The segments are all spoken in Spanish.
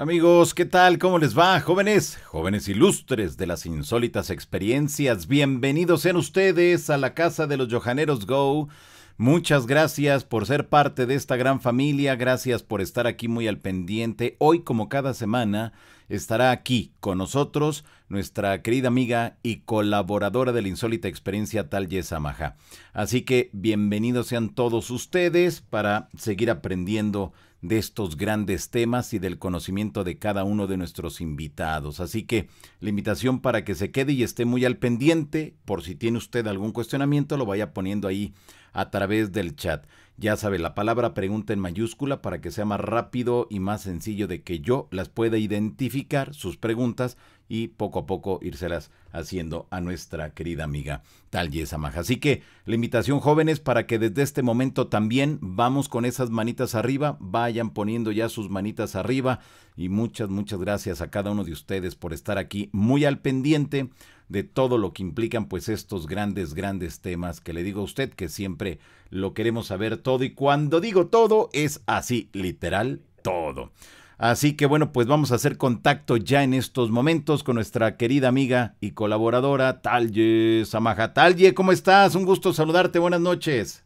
Amigos, ¿qué tal? ¿Cómo les va? Jóvenes, jóvenes ilustres de las insólitas experiencias, bienvenidos sean ustedes a la Casa de los Johaneros Go. Muchas gracias por ser parte de esta gran familia, gracias por estar aquí muy al pendiente. Hoy, como cada semana, estará aquí con nosotros nuestra querida amiga y colaboradora de la insólita experiencia, Tal Yesamaha. Así que bienvenidos sean todos ustedes para seguir aprendiendo de estos grandes temas y del conocimiento de cada uno de nuestros invitados. Así que la invitación para que se quede y esté muy al pendiente, por si tiene usted algún cuestionamiento, lo vaya poniendo ahí a través del chat. Ya sabe, la palabra pregunta en mayúscula para que sea más rápido y más sencillo de que yo las pueda identificar, sus preguntas, y poco a poco írselas haciendo a nuestra querida amiga Tal Maja. Así que la invitación jóvenes para que desde este momento también vamos con esas manitas arriba, vayan poniendo ya sus manitas arriba y muchas, muchas gracias a cada uno de ustedes por estar aquí muy al pendiente de todo lo que implican pues estos grandes, grandes temas que le digo a usted que siempre lo queremos saber todo y cuando digo todo es así, literal, todo. Así que bueno, pues vamos a hacer contacto ya en estos momentos con nuestra querida amiga y colaboradora Talye Samaja. Talye, ¿cómo estás? Un gusto saludarte, buenas noches.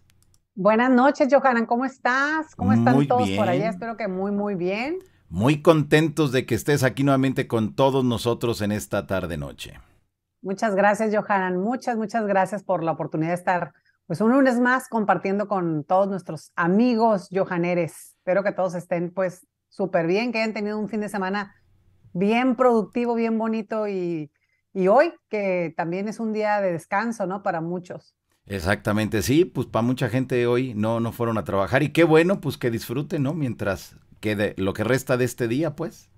Buenas noches, Johanan, ¿cómo estás? ¿Cómo están todos por allá? Espero que muy, muy bien. Muy contentos de que estés aquí nuevamente con todos nosotros en esta tarde-noche. Muchas gracias, Johanan. Muchas, muchas gracias por la oportunidad de estar, pues, un lunes más compartiendo con todos nuestros amigos johaneres. Espero que todos estén, pues, súper bien, que hayan tenido un fin de semana bien productivo, bien bonito y, y hoy que también es un día de descanso, ¿no? Para muchos. Exactamente, sí, pues para mucha gente hoy no, no fueron a trabajar y qué bueno, pues que disfruten, ¿no? Mientras quede lo que resta de este día, pues.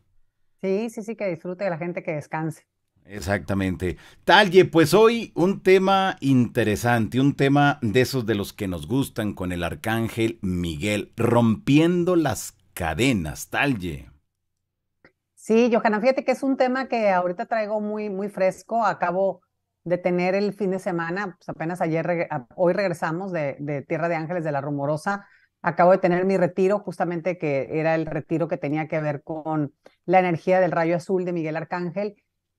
Sí, sí, sí, que disfrute la gente que descanse. Exactamente. Talle, pues hoy un tema interesante, un tema de esos de los que nos gustan con el arcángel Miguel, rompiendo las cadenas, talle. Sí, Johanna, fíjate que es un tema que ahorita traigo muy, muy fresco. Acabo de tener el fin de semana, pues, apenas ayer, ah, hoy regresamos de, de, Tierra de Ángeles de la Rumorosa. Acabo de tener mi retiro, justamente que era el retiro que tenía que ver con la energía del rayo azul de Miguel Arcángel.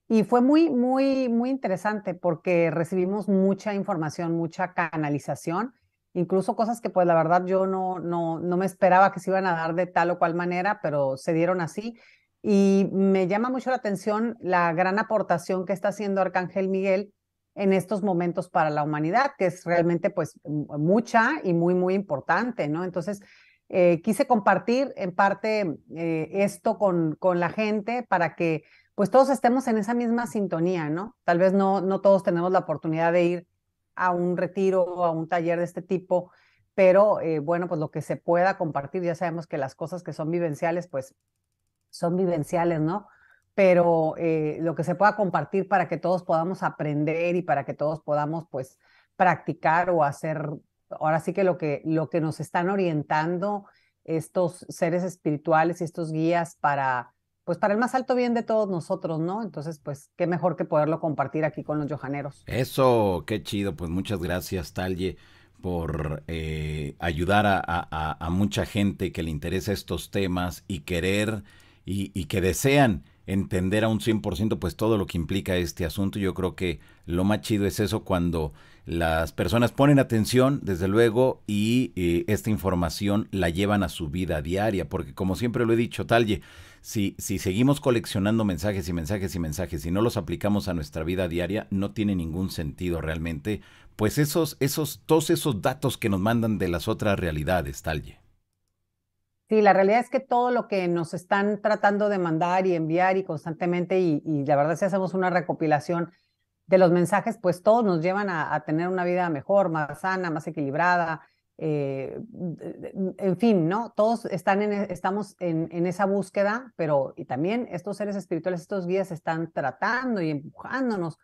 Y fue muy, muy, muy interesante porque recibimos mucha información, mucha canalización incluso cosas que pues la verdad yo no, no, no me esperaba que se iban a dar de tal o cual manera, pero se dieron así. Y me llama mucho la atención la gran aportación que está haciendo Arcángel Miguel en estos momentos para la humanidad, que es realmente pues mucha y muy, muy importante, ¿no? Entonces, eh, quise compartir en parte eh, esto con, con la gente para que pues todos estemos en esa misma sintonía, ¿no? Tal vez no, no todos tenemos la oportunidad de ir a un retiro o a un taller de este tipo, pero eh, bueno, pues lo que se pueda compartir, ya sabemos que las cosas que son vivenciales, pues son vivenciales, ¿no? Pero eh, lo que se pueda compartir para que todos podamos aprender y para que todos podamos, pues, practicar o hacer, ahora sí que lo que, lo que nos están orientando estos seres espirituales y estos guías para pues para el más alto bien de todos nosotros, ¿no? Entonces, pues qué mejor que poderlo compartir aquí con los Johaneros. Eso, qué chido, pues muchas gracias, Talye, por eh, ayudar a, mucha gente que le interesa estos temas y querer y, que desean entender a un 100% pues todo lo que implica este asunto. Yo creo que lo más chido es eso cuando las personas ponen atención, desde luego, y eh, esta información la llevan a su vida diaria, porque como siempre lo he dicho, Talye, si, si seguimos coleccionando mensajes y mensajes y mensajes y no los aplicamos a nuestra vida diaria, no tiene ningún sentido realmente, pues esos, esos, todos esos datos que nos mandan de las otras realidades, Talye. Sí, la realidad es que todo lo que nos están tratando de mandar y enviar y constantemente, y, la verdad si hacemos una recopilación de los mensajes, pues todos nos llevan a tener una vida mejor, más sana, más equilibrada, eh, en fin, ¿no? Todos están en, e, estamos en, en, esa búsqueda, pero y también estos seres espirituales, estos guías están tratando y empujándonos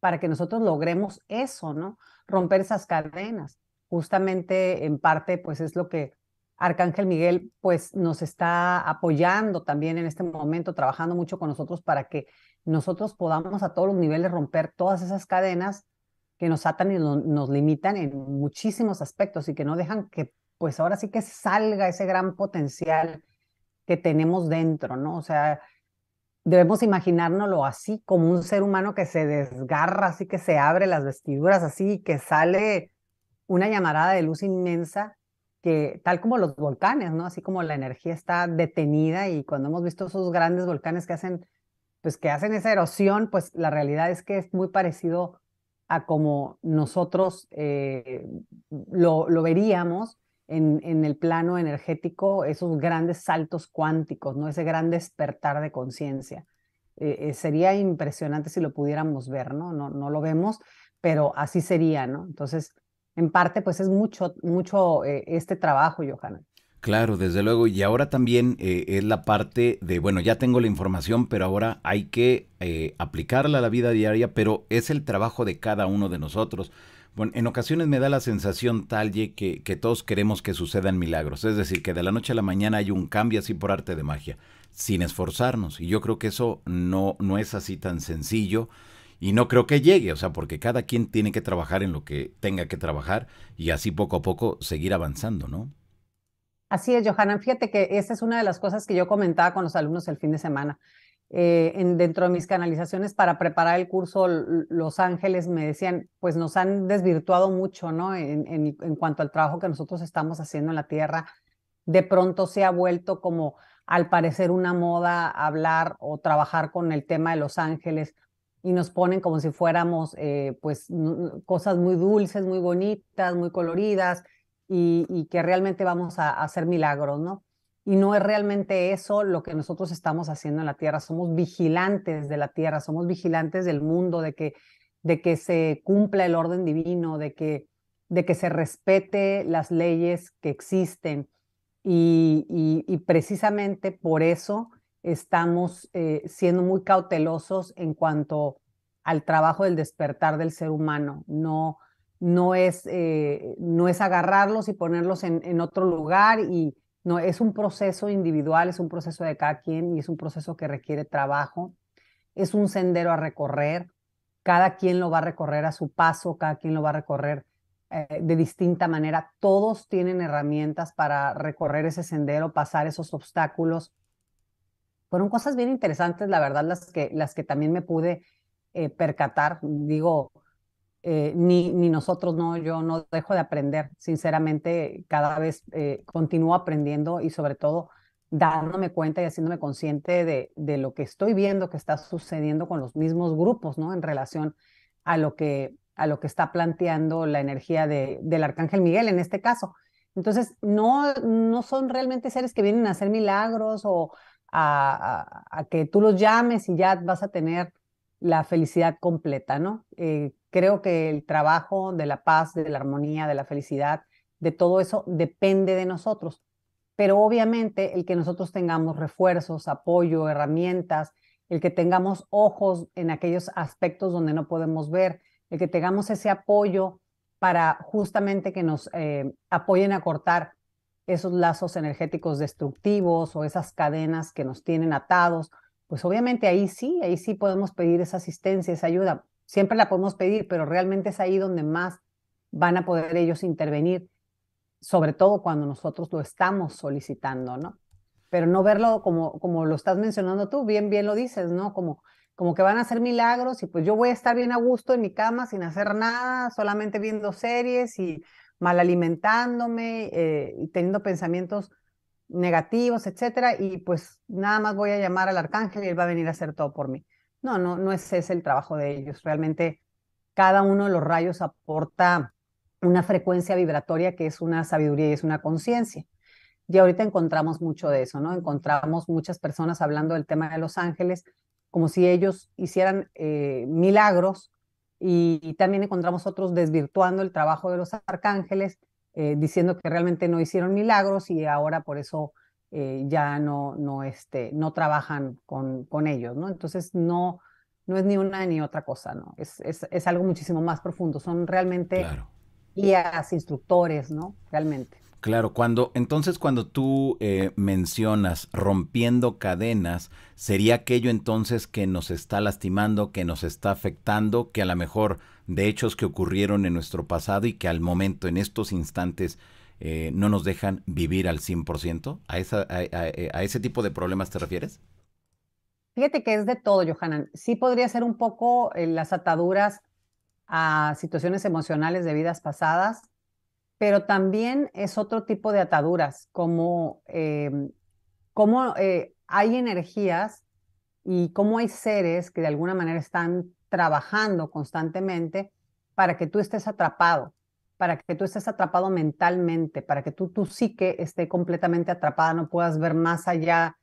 para que nosotros logremos eso, ¿no? Romper esas cadenas. Justamente en parte, pues es lo que Arcángel Miguel, pues nos está apoyando también en este momento, trabajando mucho con nosotros para que nosotros podamos a todos los niveles romper todas esas cadenas que nos atan y nos limitan en muchísimos aspectos y que no dejan que, pues ahora sí que salga ese gran potencial que tenemos dentro, ¿no? O sea, debemos imaginárnoslo así, como un ser humano que se desgarra, así que se abre las vestiduras, así que sale una llamarada de luz inmensa, que tal como los volcanes, ¿no? Así como la energía está detenida y cuando hemos visto esos grandes volcanes que hacen, pues que hacen esa erosión, pues la realidad es que es muy parecido a como nosotros eh, lo, veríamos en, el plano energético, esos grandes saltos cuánticos, ¿no? ese gran despertar de conciencia. Eh, eh, sería impresionante si lo pudiéramos ver, ¿no? ¿no? No lo vemos, pero así sería, ¿no? Entonces, en parte, pues es mucho, mucho este trabajo, Johanna. Claro, desde luego. Y ahora también eh, es la parte de, bueno, ya tengo la información, pero ahora hay que eh, aplicarla a la vida diaria, pero es el trabajo de cada uno de nosotros. Bueno, en ocasiones me da la sensación, tal que, que todos queremos que sucedan milagros. Es decir, que de la noche a la mañana hay un cambio así por arte de magia, sin esforzarnos. Y yo creo que eso no, no es así tan sencillo. Y no creo que llegue, o sea, porque cada quien tiene que trabajar en lo que tenga que trabajar y así poco a poco seguir avanzando, ¿no? Así es, Johanna. Fíjate que esa es una de las cosas que yo comentaba con los alumnos el fin de semana. Eh, en, dentro de mis canalizaciones para preparar el curso Los Ángeles me decían, pues nos han desvirtuado mucho, ¿no? En, cuanto al trabajo que nosotros estamos haciendo en la Tierra, de pronto se ha vuelto como al parecer una moda hablar o trabajar con el tema de Los Ángeles y nos ponen como si fuéramos eh, pues cosas muy dulces, muy bonitas, muy coloridas, y, que realmente vamos a, hacer milagros, ¿no? Y no es realmente eso lo que nosotros estamos haciendo en la tierra. Somos vigilantes de la tierra, somos vigilantes del mundo, de que, de que se cumpla el orden divino, de que, de que se respete las leyes que existen. Y, precisamente por eso estamos eh, siendo muy cautelosos en cuanto al trabajo del despertar del ser humano. No, no es, eh, no es agarrarlos y ponerlos en, otro lugar y no, es un proceso individual, es un proceso de cada quien y es un proceso que requiere trabajo, es un sendero a recorrer, cada quien lo va a recorrer a su paso, cada quien lo va a recorrer eh, de distinta manera, todos tienen herramientas para recorrer ese sendero, pasar esos obstáculos. Fueron cosas bien interesantes, la verdad, las que, las que también me pude eh, percatar, digo, eh, ni, ni, nosotros, no, yo no dejo de aprender, sinceramente, cada vez eh, continúo aprendiendo y sobre todo dándome cuenta y haciéndome consciente de, de, lo que estoy viendo que está sucediendo con los mismos grupos, ¿no? En relación a lo que, a lo que está planteando la energía de, del Arcángel Miguel en este caso. Entonces, no, no son realmente seres que vienen a hacer milagros o a, a, que tú los llames y ya vas a tener la felicidad completa, ¿no? Eh, Creo que el trabajo de la paz, de la armonía, de la felicidad, de todo eso depende de nosotros. Pero obviamente el que nosotros tengamos refuerzos, apoyo, herramientas, el que tengamos ojos en aquellos aspectos donde no podemos ver, el que tengamos ese apoyo para justamente que nos eh, apoyen a cortar esos lazos energéticos destructivos o esas cadenas que nos tienen atados, pues obviamente ahí sí, ahí sí podemos pedir esa asistencia, esa ayuda. Siempre la podemos pedir, pero realmente es ahí donde más van a poder ellos intervenir, sobre todo cuando nosotros lo estamos solicitando, ¿no? Pero no verlo como, como lo estás mencionando tú, bien, bien lo dices, ¿no? Como, como que van a hacer milagros y pues yo voy a estar bien a gusto en mi cama sin hacer nada, solamente viendo series y mal alimentándome eh, y teniendo pensamientos negativos, etcétera, y pues nada más voy a llamar al arcángel y él va a venir a hacer todo por mí. No, no, no ese el trabajo de ellos. Realmente cada uno de los rayos aporta una frecuencia vibratoria que es una sabiduría y es una conciencia. Y ahorita encontramos mucho de eso, ¿no? Encontramos muchas personas hablando del tema de los ángeles como si ellos hicieran eh, milagros y, también encontramos otros desvirtuando el trabajo de los arcángeles, eh, diciendo que realmente no hicieron milagros y ahora por eso eh, ya no, no, este, no trabajan con, ellos, ¿no? Entonces no, no es ni una ni otra cosa, ¿no? Es, algo muchísimo más profundo, son realmente claro. guías, instructores, ¿no? Realmente. Claro, cuando entonces cuando tú eh, mencionas rompiendo cadenas, sería aquello entonces que nos está lastimando, que nos está afectando, que a lo mejor de hechos que ocurrieron en nuestro pasado y que al momento, en estos instantes, eh, no nos dejan vivir al 100%? ¿A, a, ese tipo de problemas te refieres? Fíjate que es de todo, Johanan. Sí podría ser un poco eh, las ataduras a situaciones emocionales de vidas pasadas, pero también es otro tipo de ataduras, como, em, como eh, hay energías y cómo hay seres que de alguna manera están trabajando constantemente para que tú estés atrapado para que tú estés atrapado mentalmente, para que tú, tu psique esté completamente atrapada, no puedas ver más allá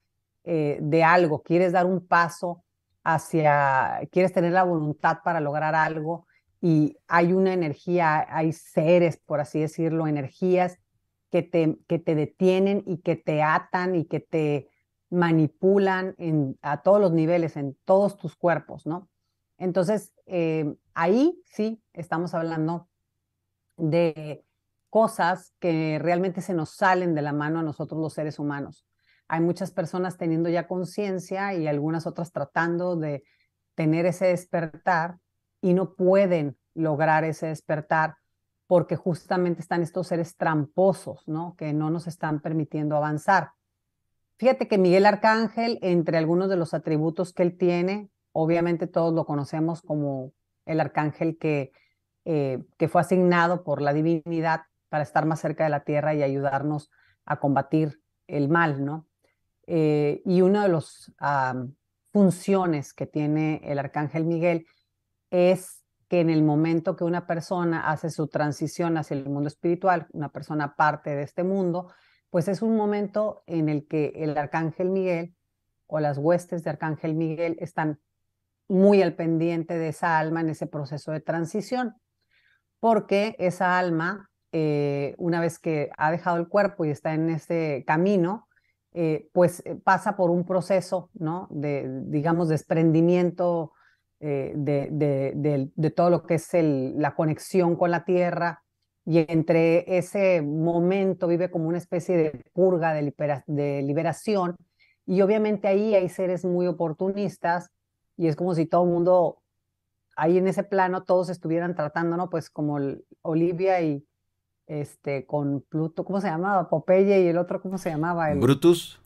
eh, de algo, quieres dar un paso hacia, quieres tener la voluntad para lograr algo y hay una energía, hay seres, por así decirlo, energías que te, que te detienen y que te atan y que te manipulan en, a todos los niveles, en todos tus cuerpos, ¿no? Entonces, eh, ahí sí estamos hablando de cosas que realmente se nos salen de la mano a nosotros los seres humanos. Hay muchas personas teniendo ya conciencia y algunas otras tratando de tener ese despertar y no pueden lograr ese despertar porque justamente están estos seres tramposos, ¿no? Que no nos están permitiendo avanzar. Fíjate que Miguel Arcángel, entre algunos de los atributos que él tiene, obviamente todos lo conocemos como el arcángel que eh, que fue asignado por la divinidad para estar más cerca de la tierra y ayudarnos a combatir el mal, ¿no? Eh, y una de las funciones que tiene el arcángel Miguel es que en el momento que una persona hace su transición hacia el mundo espiritual, una persona parte de este mundo, pues es un momento en el que el arcángel Miguel o las huestes de arcángel Miguel están muy al pendiente de esa alma en ese proceso de transición porque esa alma, eh, una vez que ha dejado el cuerpo y está en ese camino, eh, pues eh, pasa por un proceso, ¿no? De, digamos, desprendimiento de, de, todo lo que es la conexión con la tierra. Y entre ese momento vive como una especie de purga, de, de liberación. Y obviamente ahí hay seres muy oportunistas y es como si todo el mundo ahí en ese plano todos estuvieran tratando, ¿no? Pues como Olivia y este con Pluto, ¿cómo se llamaba? Popeye y el otro, ¿cómo se llamaba? Brutus.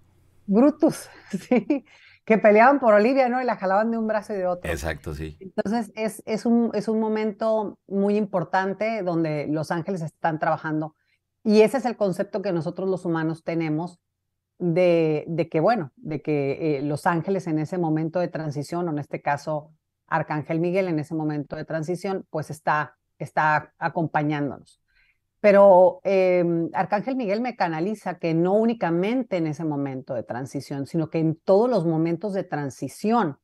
Brutus, sí, que peleaban por Olivia, ¿no? Y la jalaban de un brazo y de otro. Exacto, sí. Entonces es, un, es un momento muy importante donde los ángeles están trabajando. Y ese es el concepto que nosotros los humanos tenemos de, de que, bueno, de que eh, los ángeles en ese momento de transición, o en este caso Arcángel Miguel en ese momento de transición, pues está, está acompañándonos. Pero em, Arcángel Miguel me canaliza que no únicamente en ese momento de transición, sino que en todos los momentos de transición,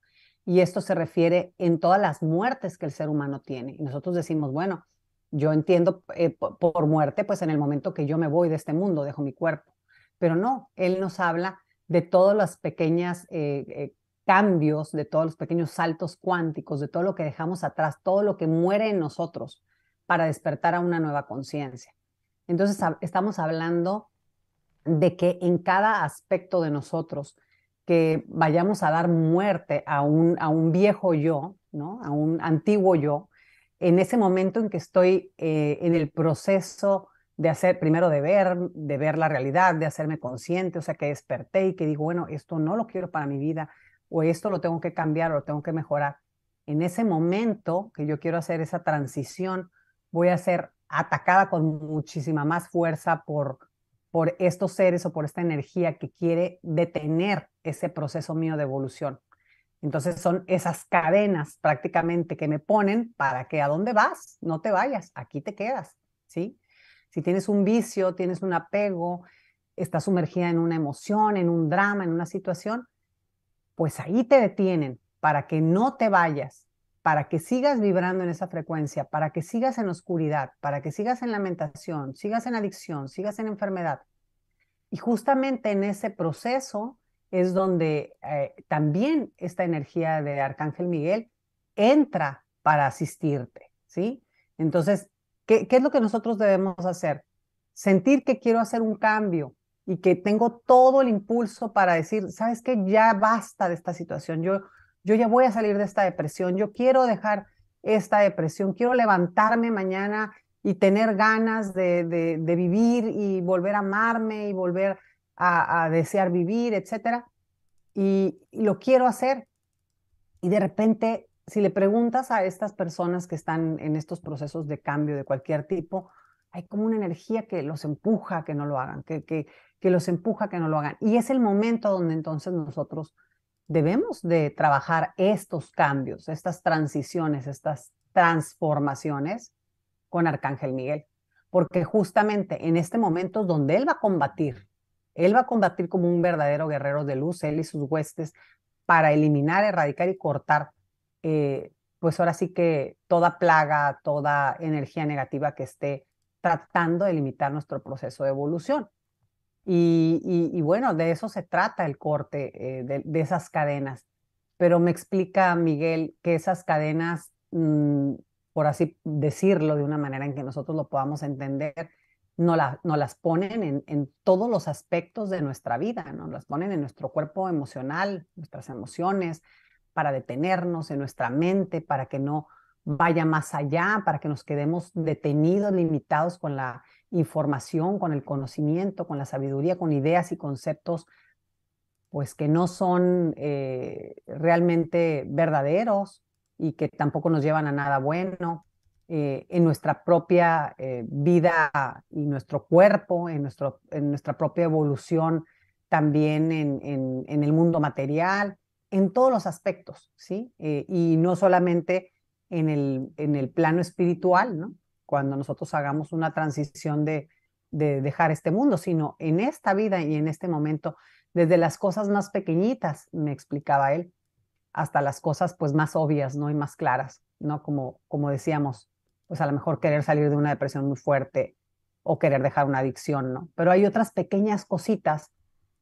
y esto se refiere en todas las muertes que el ser humano tiene. Y nosotros decimos, bueno, yo entiendo eh, por muerte, pues en el momento que yo me voy de este mundo, dejo mi cuerpo. Pero no, él nos habla de todas las pequeñas eh, eh, cambios, de todos los pequeños saltos cuánticos, de todo lo que dejamos atrás, todo lo que muere en nosotros para despertar a una nueva conciencia. Entonces estamos hablando de que en cada aspecto de nosotros que vayamos a dar muerte a un, a un viejo yo, ¿no? a un antiguo yo, en ese momento en que estoy eh, en el proceso de hacer, primero de ver, de ver la realidad, de hacerme consciente, o sea, que desperté y que digo, bueno, esto no lo quiero para mi vida, o esto lo tengo que cambiar o lo tengo que mejorar. En ese momento que yo quiero hacer esa transición, voy a ser atacada con muchísima más fuerza por, por estos seres o por esta energía que quiere detener ese proceso mío de evolución. Entonces son esas cadenas prácticamente que me ponen para que a dónde vas, no te vayas, aquí te quedas, ¿sí? Si tienes un vicio, tienes un apego, estás sumergida en una emoción, en un drama, en una situación, pues ahí te detienen para que no te vayas, para que sigas vibrando en esa frecuencia, para que sigas en oscuridad, para que sigas en lamentación, sigas en adicción, sigas en enfermedad. Y justamente en ese proceso es donde eh, también esta energía de Arcángel Miguel entra para asistirte, ¿sí? Entonces, ¿qué es lo que nosotros debemos hacer? Sentir que quiero hacer un cambio, y que tengo todo el impulso para decir, sabes que ya basta de esta situación, yo, yo ya voy a salir de esta depresión, yo quiero dejar esta depresión, quiero levantarme mañana y tener ganas de, vivir y volver a amarme y volver a, desear vivir, etcétera, y lo quiero hacer. Y de repente, si le preguntas a estas personas que están en estos procesos de cambio de cualquier tipo, hay como una energía que los empuja a que no lo hagan, que, que, que los empuja a que no lo hagan. Y es el momento donde entonces nosotros debemos de trabajar estos cambios, estas transiciones, estas transformaciones con Arcángel Miguel, porque justamente en este momento es donde él va a combatir, él va a combatir como un verdadero guerrero de luz, él y sus huestes, para eliminar, erradicar y cortar, eh, pues ahora sí que toda plaga, toda energía negativa que esté tratando de limitar nuestro proceso de evolución. Y, bueno, de eso se trata el corte, eh, de, esas cadenas. Pero me explica Miguel que esas cadenas, mm, por así decirlo de una manera en que nosotros lo podamos entender, no, no las ponen en, en, todos los aspectos de nuestra vida, no las ponen en nuestro cuerpo emocional, nuestras emociones, para detenernos, en nuestra mente, para que no vaya más allá, para que nos quedemos detenidos, limitados con la información, con el conocimiento, con la sabiduría, con ideas y conceptos, pues que no son eh, realmente verdaderos y que tampoco nos llevan a nada bueno eh, en nuestra propia eh, vida y nuestro cuerpo, en, nuestro, en nuestra propia evolución también en, en el mundo material, en todos los aspectos, ¿sí? y no solamente en el, en el plano espiritual, ¿no? Cuando nosotros hagamos una transición de, de dejar este mundo, sino en esta vida y en este momento, desde las cosas más pequeñitas, me explicaba él, hasta las cosas pues más obvias, ¿no? Y más claras, ¿no? Como, como decíamos, pues a lo mejor querer salir de una depresión muy fuerte o querer dejar una adicción, ¿no? Pero hay otras pequeñas cositas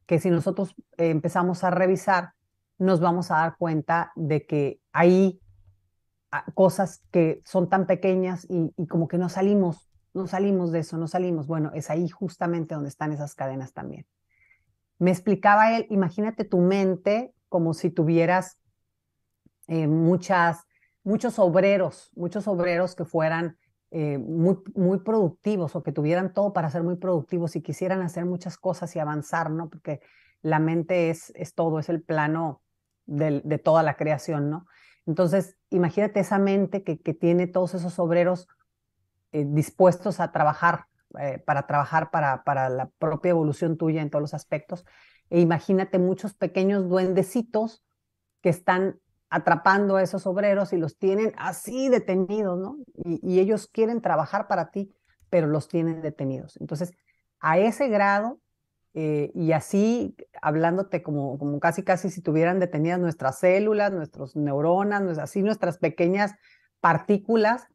que si nosotros empezamos a revisar, nos vamos a dar cuenta de que ahí cosas que son tan pequeñas y, como que no salimos, no salimos de eso, no salimos. Bueno, es ahí justamente donde están esas cadenas también. Me explicaba él, imagínate tu mente como si tuvieras eh, muchas, muchos obreros, muchos obreros que fueran eh, muy, muy productivos o que tuvieran todo para ser muy productivos y quisieran hacer muchas cosas y avanzar, ¿no? Porque la mente es, es todo, es el plano de toda la creación, ¿no? Entonces, imagínate esa mente que, tiene todos esos obreros eh, dispuestos a trabajar, eh, para trabajar para, la propia evolución tuya en todos los aspectos. E imagínate muchos pequeños duendecitos que están atrapando a esos obreros y los tienen así detenidos, ¿no? y, ellos quieren trabajar para ti, pero los tienen detenidos. Entonces, a ese grado eh, y así, hablándote como, como casi, casi si tuvieran detenidas nuestras células, nuestros neuronas, así nuestras pequeñas partículas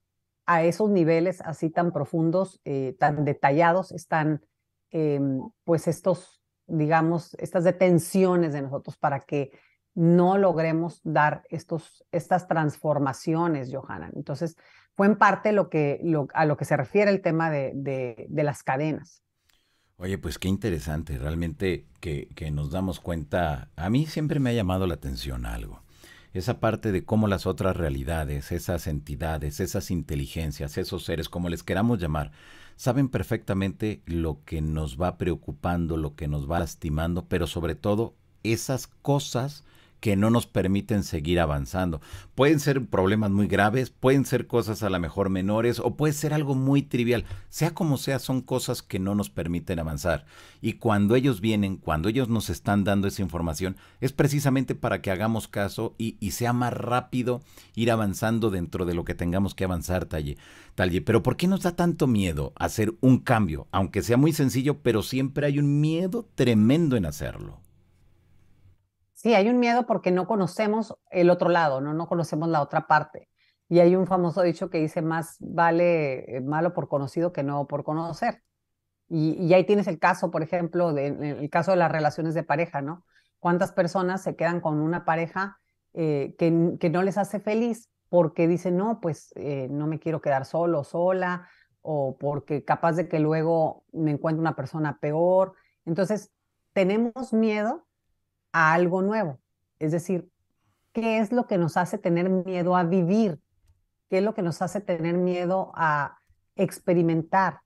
a esos niveles así tan profundos, eh, tan detallados, están em, pues estos, digamos, estas detenciones de nosotros para que no logremos dar estos, estas transformaciones, Johanna. Entonces, fue en parte a lo que se refiere el tema de las cadenas. Oye, pues qué interesante, realmente que, nos damos cuenta, a mí siempre me ha llamado la atención algo, esa parte de cómo las otras realidades, esas entidades, esas inteligencias, esos seres, como les queramos llamar, saben perfectamente lo que nos va preocupando, lo que nos va lastimando, pero sobre todo esas cosas que no nos permiten seguir avanzando. Pueden ser problemas muy graves, pueden ser cosas a lo mejor menores o puede ser algo muy trivial. Sea como sea, son cosas que no nos permiten avanzar. Y cuando ellos vienen, cuando ellos nos están dando esa información, es precisamente para que hagamos caso y, sea más rápido ir avanzando dentro de lo que tengamos que avanzar, Talle. Talle, pero ¿por qué nos da tanto miedo hacer un cambio? Aunque sea muy sencillo, pero siempre hay un miedo tremendo en hacerlo. Sí, hay un miedo porque no conocemos el otro lado, no, no conocemos la otra parte. Y hay un famoso dicho que dice, más vale eh, malo por conocido que no por conocer. Y, ahí tienes el caso, por ejemplo, de, el caso de las relaciones de pareja, ¿no? ¿Cuántas personas se quedan con una pareja eh, que, no les hace feliz porque dicen, no, pues eh, no me quiero quedar solo, sola, o porque capaz de que luego me encuentre una persona peor? Entonces, tenemos miedo algo nuevo. Es decir, ¿qué es lo que nos hace tener miedo a vivir? ¿Qué es lo que nos hace tener miedo a experimentar?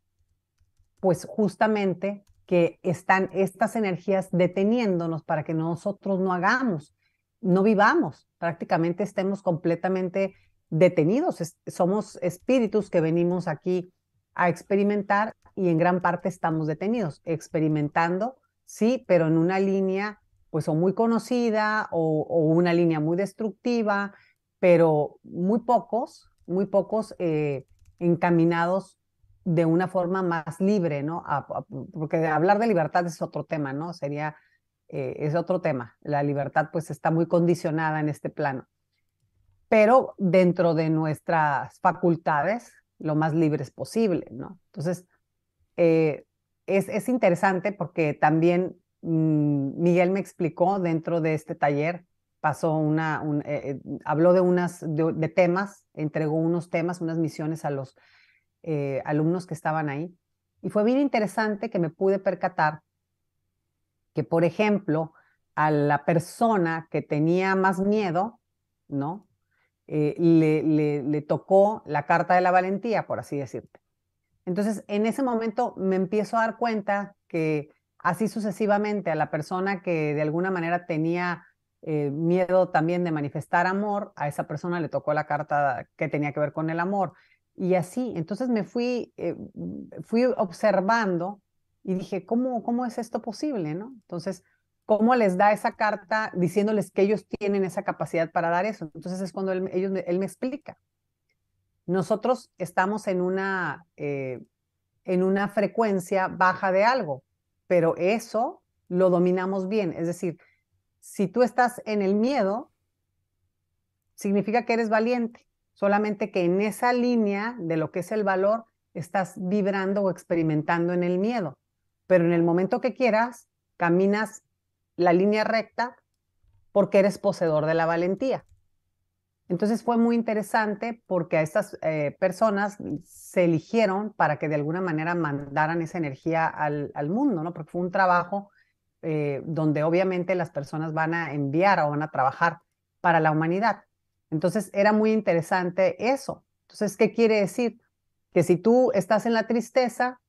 Pues justamente que están estas energías deteniéndonos para que nosotros no hagamos, no vivamos, prácticamente estemos completamente detenidos. somos espíritus que venimos aquí a experimentar y en gran parte estamos detenidos, experimentando, sí, pero en una línea pues o muy conocida o, una línea muy destructiva, pero muy pocos, muy pocos eh, encaminados de una forma más libre, ¿no? porque hablar de libertad es otro tema, ¿no? Sería, eh, es otro tema. La libertad pues está muy condicionada en este plano. Pero dentro de nuestras facultades, lo más libre es posible, ¿no? Entonces, eh, es, es interesante porque también Mm, Miguel me explicó dentro de este taller, pasó una, eh, eh, habló de unas, temas, entregó unos temas, unas misiones a los eh, alumnos que estaban ahí. Y fue bien interesante que me pude percatar que, por ejemplo, a la persona que tenía más miedo, ¿no? le tocó la carta de la valentía, por así decirte. Entonces, en ese momento me empiezo a dar cuenta que así sucesivamente a la persona que de alguna manera tenía eh, miedo también de manifestar amor, a esa persona le tocó la carta que tenía que ver con el amor. Y así, entonces me fui, eh, fui observando y dije, ¿cómo, ¿cómo es esto posible? ¿no? Entonces, ¿cómo les da esa carta diciéndoles que ellos tienen esa capacidad para dar eso? Entonces es cuando él, ellos, me explica. Nosotros estamos en una, eh, en una frecuencia baja de algo, pero eso lo dominamos bien. Es decir, si tú estás en el miedo, significa que eres valiente, solamente que en esa línea de lo que es el valor estás vibrando o experimentando en el miedo, pero en el momento que quieras, caminas la línea recta porque eres poseedor de la valentía. Entonces fue muy interesante porque a estas eh, personas se eligieron para que de alguna manera mandaran esa energía al, mundo, ¿no? Porque fue un trabajo eh, donde obviamente las personas van a enviar o van a trabajar para la humanidad. Entonces era muy interesante eso. Entonces, ¿qué quiere decir? Que si tú estás en la tristeza,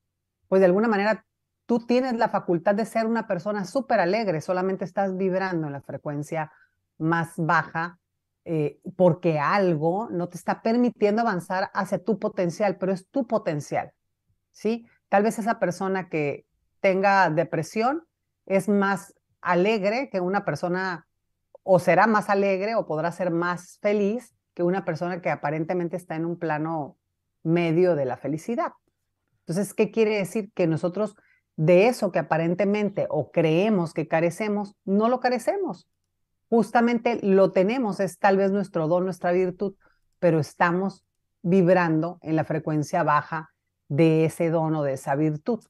pues de alguna manera tú tienes la facultad de ser una persona súper alegre, solamente estás vibrando en la frecuencia más baja eh, porque algo no te está permitiendo avanzar hacia tu potencial, pero es tu potencial, ¿sí? Tal vez esa persona que tenga depresión es más alegre que una persona, o será más alegre o podrá ser más feliz que una persona que aparentemente está en un plano medio de la felicidad. Entonces, ¿qué quiere decir? Que nosotros de eso que aparentemente o creemos que carecemos, no lo carecemos justamente lo tenemos, es tal vez nuestro don, nuestra virtud, pero estamos vibrando en la frecuencia baja de ese don o de esa virtud.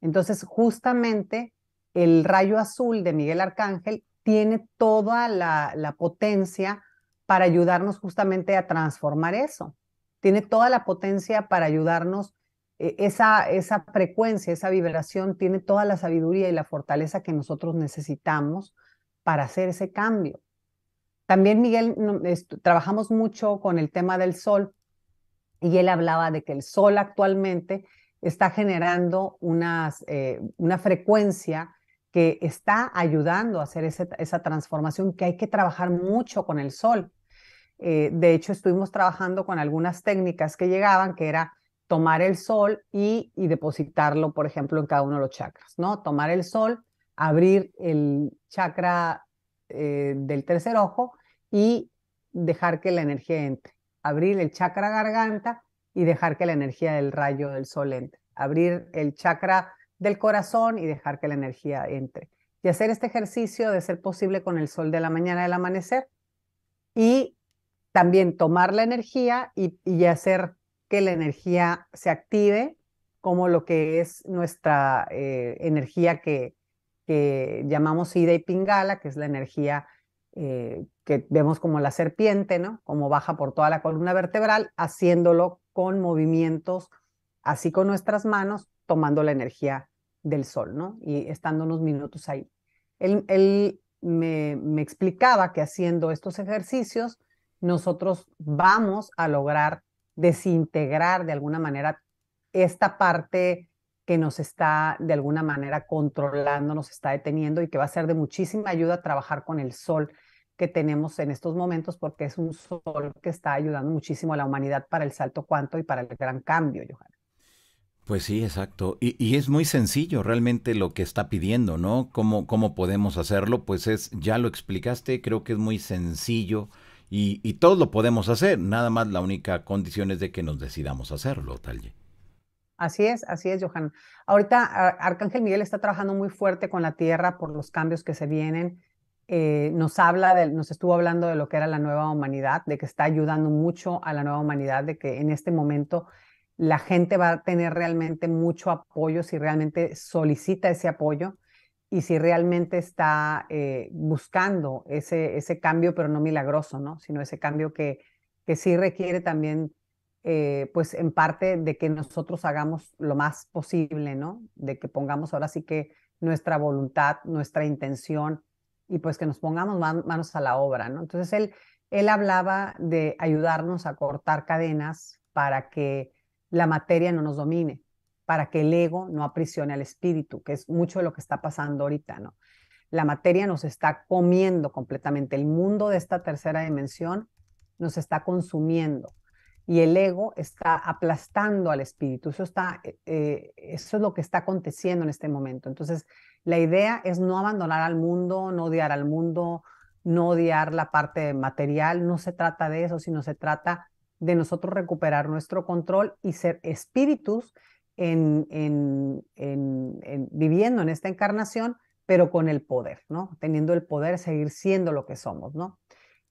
Entonces, justamente el rayo azul de Miguel Arcángel tiene toda la, potencia para ayudarnos justamente a transformar eso. Tiene toda la potencia para ayudarnos eh, esa, esa, frecuencia, esa vibración tiene toda la sabiduría y la fortaleza que nosotros necesitamos para hacer ese cambio. También Miguel, trabajamos mucho con el tema del sol y él hablaba de que el sol actualmente está generando unas, eh, una frecuencia que está ayudando a hacer ese, esa transformación, que hay que trabajar mucho con el sol. Eh, de hecho, estuvimos trabajando con algunas técnicas que llegaban, que era tomar el sol y, y depositarlo, por ejemplo, en cada uno de los chakras, ¿no? Tomar el sol abrir el chakra eh, del tercer ojo y dejar que la energía entre. Abrir el chakra garganta y dejar que la energía del rayo del sol entre. Abrir el chakra del corazón y dejar que la energía entre. Y hacer este ejercicio de ser posible con el sol de la mañana del amanecer y también tomar la energía y, hacer que la energía se active como lo que es nuestra eh, energía que, que llamamos Ida y Pingala, que es la energía eh, que vemos como la serpiente, ¿no? Como baja por toda la columna vertebral, haciéndolo con movimientos así con nuestras manos, tomando la energía del sol, ¿no? Y estando unos minutos ahí. Él, me, me explicaba que haciendo estos ejercicios, nosotros vamos a lograr desintegrar de alguna manera esta parte que nos está de alguna manera controlando, nos está deteniendo y que va a ser de muchísima ayuda trabajar con el sol que tenemos en estos momentos porque es un sol que está ayudando muchísimo a la humanidad para el salto cuanto y para el gran cambio, Johanna. Pues sí, exacto. Y, es muy sencillo realmente lo que está pidiendo, ¿no? ¿Cómo, ¿Cómo podemos hacerlo? Pues es, ya lo explicaste, creo que es muy sencillo y, todos lo podemos hacer. Nada más la única condición es de que nos decidamos hacerlo, Talye. Así es, así es, Johan. Ahorita ah, Arcángel Miguel está trabajando muy fuerte con la Tierra por los cambios que se vienen. Eh, nos habla, de, nos estuvo hablando de lo que era la nueva humanidad, de que está ayudando mucho a la nueva humanidad, de que en este momento la gente va a tener realmente mucho apoyo si realmente solicita ese apoyo y si realmente está eh, buscando ese, ese cambio, pero no milagroso, ¿no? Sino ese cambio que, que sí requiere también eh, pues en parte de que nosotros hagamos lo más posible, ¿no? De que pongamos ahora sí que nuestra voluntad, nuestra intención y pues que nos pongamos manos a la obra, ¿no? Entonces él, él hablaba de ayudarnos a cortar cadenas para que la materia no nos domine, para que el ego no aprisione al espíritu, que es mucho de lo que está pasando ahorita, ¿no? La materia nos está comiendo completamente, el mundo de esta tercera dimensión nos está consumiendo y el ego está aplastando al espíritu. Eso, está, eh, eh, eso es lo que está aconteciendo en este momento. Entonces, la idea es no abandonar al mundo, no odiar al mundo, no odiar la parte material. No se trata de eso, sino se trata de nosotros recuperar nuestro control y ser espíritus en, viviendo en esta encarnación, pero con el poder, ¿no? Teniendo el poder, seguir siendo lo que somos, ¿no?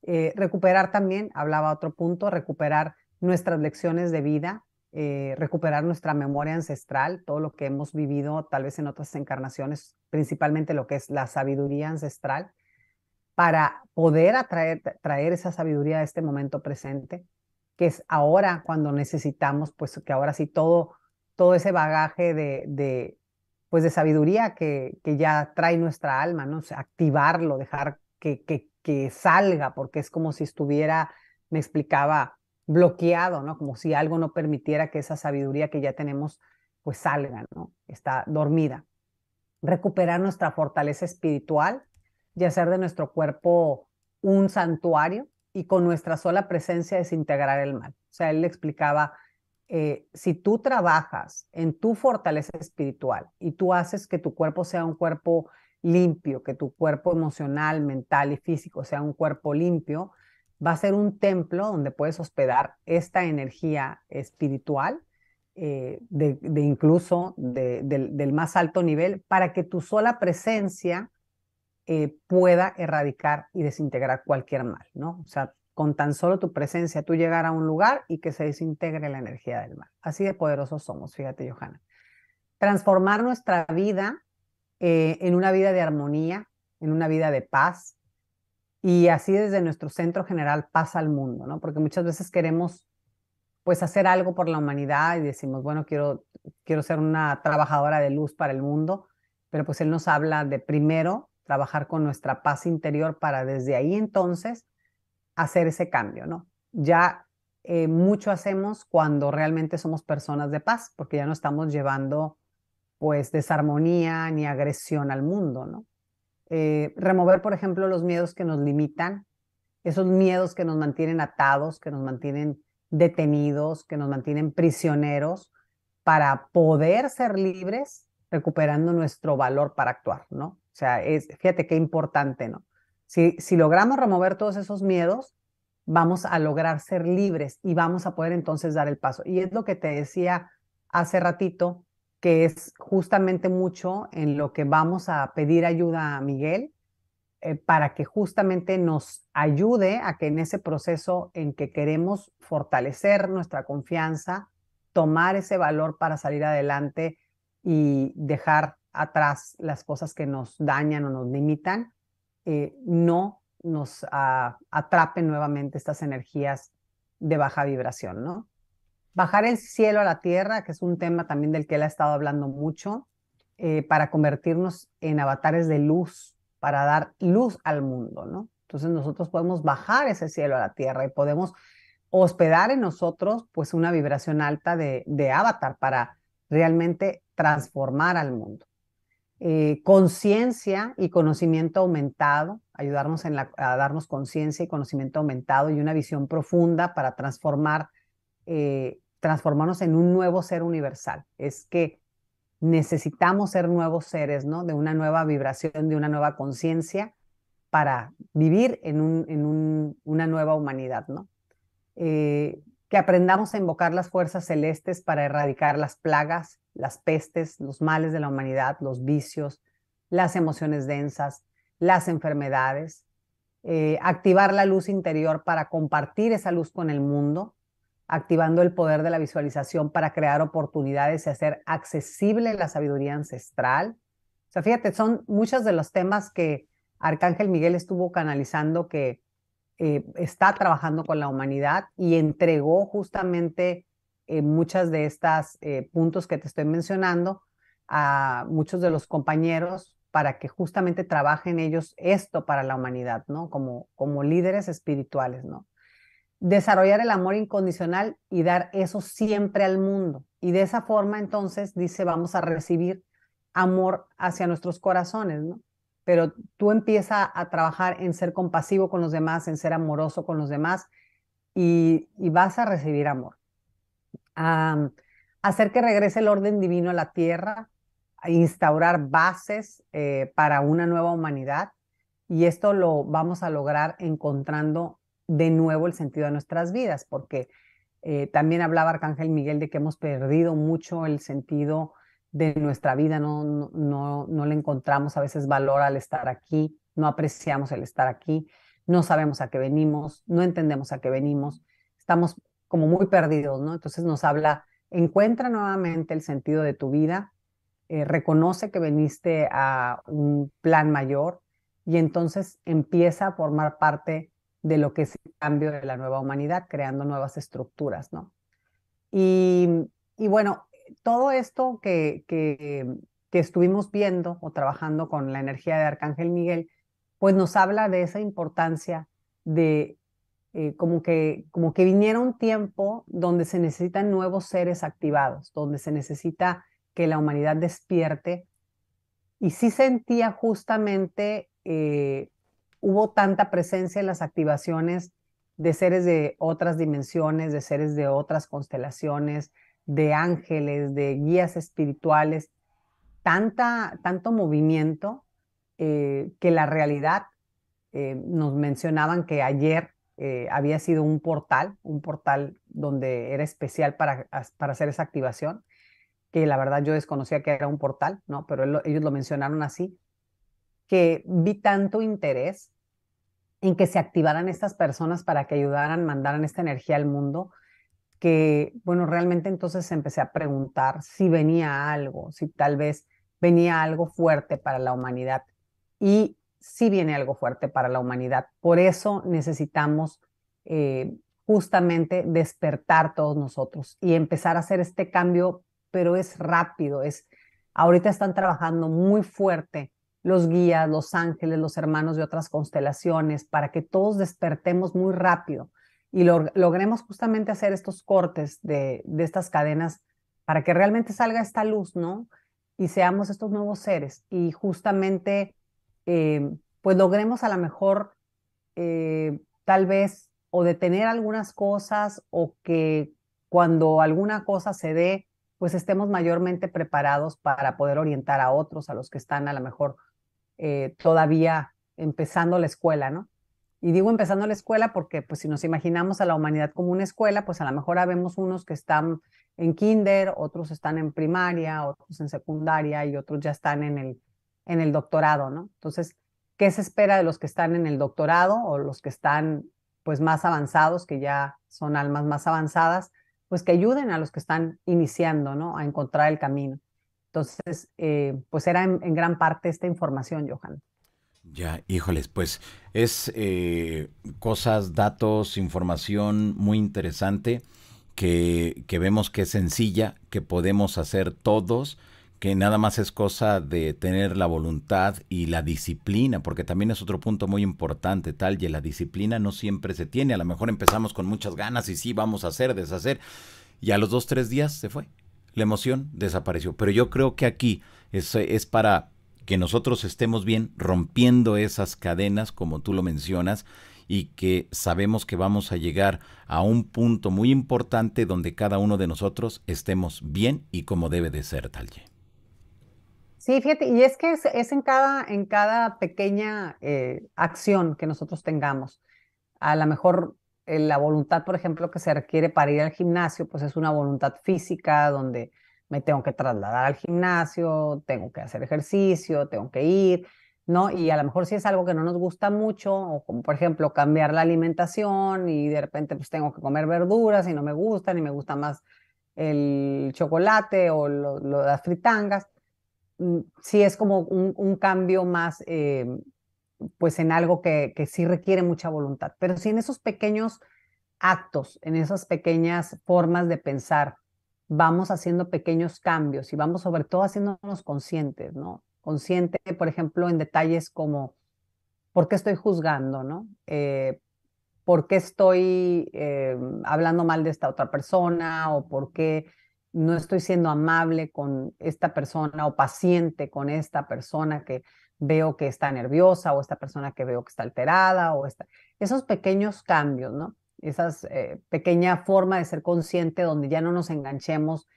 Eh, recuperar también, hablaba otro punto, recuperar nuestras lecciones de vida, eh, recuperar nuestra memoria ancestral, todo lo que hemos vivido tal vez en otras encarnaciones, principalmente lo que es la sabiduría ancestral, para poder atraer, traer esa sabiduría a este momento presente, que es ahora cuando necesitamos, pues que ahora sí todo, todo ese bagaje de, pues de sabiduría que, que, ya trae nuestra alma, ¿no? activarlo, dejar que, que, que salga, porque es como si estuviera, me explicaba bloqueado, ¿no? Como si algo no permitiera que esa sabiduría que ya tenemos pues salga, ¿no? Está dormida. Recuperar nuestra fortaleza espiritual y hacer de nuestro cuerpo un santuario y con nuestra sola presencia desintegrar el mal. O sea, él le explicaba, eh, si tú trabajas en tu fortaleza espiritual y tú haces que tu cuerpo sea un cuerpo limpio, que tu cuerpo emocional, mental y físico sea un cuerpo limpio, va a ser un templo donde puedes hospedar esta energía espiritual, eh, de, incluso del más alto nivel, para que tu sola presencia eh, pueda erradicar y desintegrar cualquier mal, ¿no? O sea, con tan solo tu presencia, tú llegar a un lugar y que se desintegre la energía del mal. Así de poderosos somos, fíjate, Johanna. Transformar nuestra vida eh, en una vida de armonía, en una vida de paz, y así desde nuestro centro general pasa al mundo, ¿no? Porque muchas veces queremos pues hacer algo por la humanidad y decimos, bueno, quiero, quiero ser una trabajadora de luz para el mundo, pero pues él nos habla de primero trabajar con nuestra paz interior para desde ahí entonces hacer ese cambio, ¿no? Ya eh, mucho hacemos cuando realmente somos personas de paz, porque ya no estamos llevando pues desarmonía ni agresión al mundo, ¿no? Eh, remover, por ejemplo, los miedos que nos limitan, esos miedos que nos mantienen atados, que nos mantienen detenidos, que nos mantienen prisioneros, para poder ser libres, recuperando nuestro valor para actuar, ¿no? O sea, fíjate qué importante, ¿no? Si, si logramos remover todos esos miedos, vamos a lograr ser libres y vamos a poder entonces dar el paso. Y es lo que te decía hace ratito que es justamente mucho en lo que vamos a pedir ayuda a Miguel eh, para que justamente nos ayude a que en ese proceso en que queremos fortalecer nuestra confianza, tomar ese valor para salir adelante y dejar atrás las cosas que nos dañan o nos limitan, eh, no nos ah, atrapen nuevamente estas energías de baja vibración, ¿no? Bajar el cielo a la tierra, que es un tema también del que él ha estado hablando mucho, eh, para convertirnos en avatares de luz, para dar luz al mundo, ¿no? Entonces nosotros podemos bajar ese cielo a la tierra y podemos hospedar en nosotros pues una vibración alta de, avatar para realmente transformar al mundo. Eh, conciencia y conocimiento aumentado, ayudarnos en a darnos conciencia y conocimiento aumentado y una visión profunda para transformar eh, transformarnos en un nuevo ser universal. Es que necesitamos ser nuevos seres, ¿no? De una nueva vibración, de una nueva conciencia para vivir en, un, en un, una nueva humanidad, ¿no? Eh, que aprendamos a invocar las fuerzas celestes para erradicar las plagas, las pestes, los males de la humanidad, los vicios, las emociones densas, las enfermedades, eh, activar la luz interior para compartir esa luz con el mundo activando el poder de la visualización para crear oportunidades y hacer accesible la sabiduría ancestral. O sea, fíjate, son muchos de los temas que Arcángel Miguel estuvo canalizando que eh, está trabajando con la humanidad y entregó justamente eh, muchas de estas eh, puntos que te estoy mencionando a muchos de los compañeros para que justamente trabajen ellos esto para la humanidad, ¿no? Como, como líderes espirituales, ¿no? desarrollar el amor incondicional y dar eso siempre al mundo. Y de esa forma entonces dice, vamos a recibir amor hacia nuestros corazones, ¿no? Pero tú empieza a trabajar en ser compasivo con los demás, en ser amoroso con los demás y, vas a recibir amor. hacer que regrese el orden divino a la tierra, instaurar bases eh, para una nueva humanidad y esto lo vamos a lograr encontrando de nuevo el sentido de nuestras vidas, porque eh, también hablaba Arcángel Miguel de que hemos perdido mucho el sentido de nuestra vida, no, no, no, le encontramos a veces valor al estar aquí, no apreciamos el estar aquí, no sabemos a qué venimos, no entendemos a qué venimos, estamos como muy perdidos, ¿no? Entonces nos habla, encuentra nuevamente el sentido de tu vida, eh, reconoce que viniste a un plan mayor y entonces empieza a formar parte de lo que es el cambio de la nueva humanidad, creando nuevas estructuras, ¿no? Y, bueno, todo esto que, que, que estuvimos viendo o trabajando con la energía de Arcángel Miguel, pues nos habla de esa importancia de eh, como, que, como que viniera un tiempo donde se necesitan nuevos seres activados, donde se necesita que la humanidad despierte. Y sí sentía justamente eh, hubo tanta presencia en las activaciones de seres de otras dimensiones, de seres de otras constelaciones, de ángeles, de guías espirituales, tanta, tanto movimiento eh, que la realidad eh, nos mencionaban que ayer eh, había sido un portal, un portal donde era especial para, para hacer esa activación, que la verdad yo desconocía que era un portal, ¿no? Pero ellos lo mencionaron así, que vi tanto interés en que se activaran estas personas para que ayudaran, mandaran esta energía al mundo, que, bueno, realmente entonces empecé a preguntar si venía algo, si tal vez venía algo fuerte para la humanidad. Y si viene algo fuerte para la humanidad. Por eso necesitamos eh, justamente despertar todos nosotros y empezar a hacer este cambio, pero es rápido, es ahorita están trabajando muy fuerte los guías, los ángeles, los hermanos de otras constelaciones, para que todos despertemos muy rápido y logremos justamente hacer estos cortes de, de, estas cadenas para que realmente salga esta luz, ¿no? Y seamos estos nuevos seres y justamente, eh, pues logremos a lo mejor eh, tal vez o detener algunas cosas o que cuando alguna cosa se dé, pues estemos mayormente preparados para poder orientar a otros, a los que están a lo mejor eh, todavía empezando la escuela, ¿no? Y digo empezando la escuela porque, pues, si nos imaginamos a la humanidad como una escuela, pues a lo mejor habemos unos que están en kinder, otros están en primaria, otros en secundaria y otros ya están en el, en el doctorado, ¿no? Entonces, ¿qué se espera de los que están en el doctorado o los que están, pues, más avanzados, que ya son almas más avanzadas? Pues que ayuden a los que están iniciando, ¿no? A encontrar el camino. Entonces, eh, pues era en, gran parte esta información, Johan. Ya, híjoles, pues es eh, cosas, datos, información muy interesante que, que vemos que es sencilla, que podemos hacer todos, que nada más es cosa de tener la voluntad y la disciplina, porque también es otro punto muy importante, tal, y la disciplina no siempre se tiene. A lo mejor empezamos con muchas ganas y sí, vamos a hacer, deshacer, y a los dos, tres días se fue la emoción desapareció. Pero yo creo que aquí es, es para que nosotros estemos bien rompiendo esas cadenas, como tú lo mencionas, y que sabemos que vamos a llegar a un punto muy importante donde cada uno de nosotros estemos bien y como debe de ser, Talye. Sí, fíjate, y es que es, en, cada, en cada pequeña eh, acción que nosotros tengamos. A lo mejor eh, la voluntad, por ejemplo, que se requiere para ir al gimnasio, pues es una voluntad física donde me tengo que trasladar al gimnasio, tengo que hacer ejercicio, tengo que ir, ¿no? Y a lo mejor si es algo que no nos gusta mucho, o como por ejemplo cambiar la alimentación y de repente pues tengo que comer verduras y no me gustan y me gusta más el chocolate o las fritangas, mm, sí es como un, cambio más eh, pues en algo que, sí requiere mucha voluntad. Pero si en esos pequeños actos, en esas pequeñas formas de pensar, vamos haciendo pequeños cambios y vamos sobre todo haciéndonos conscientes, ¿no? Consciente, por ejemplo, en detalles como, ¿por qué estoy juzgando, ¿no? Eh, ¿Por qué estoy eh, hablando mal de esta otra persona o por qué no estoy siendo amable con esta persona o paciente con esta persona que veo que está nerviosa o esta persona que veo que está alterada o esos pequeños cambios, ¿no? Esa eh, pequeña forma de ser consciente donde ya no nos enganchemos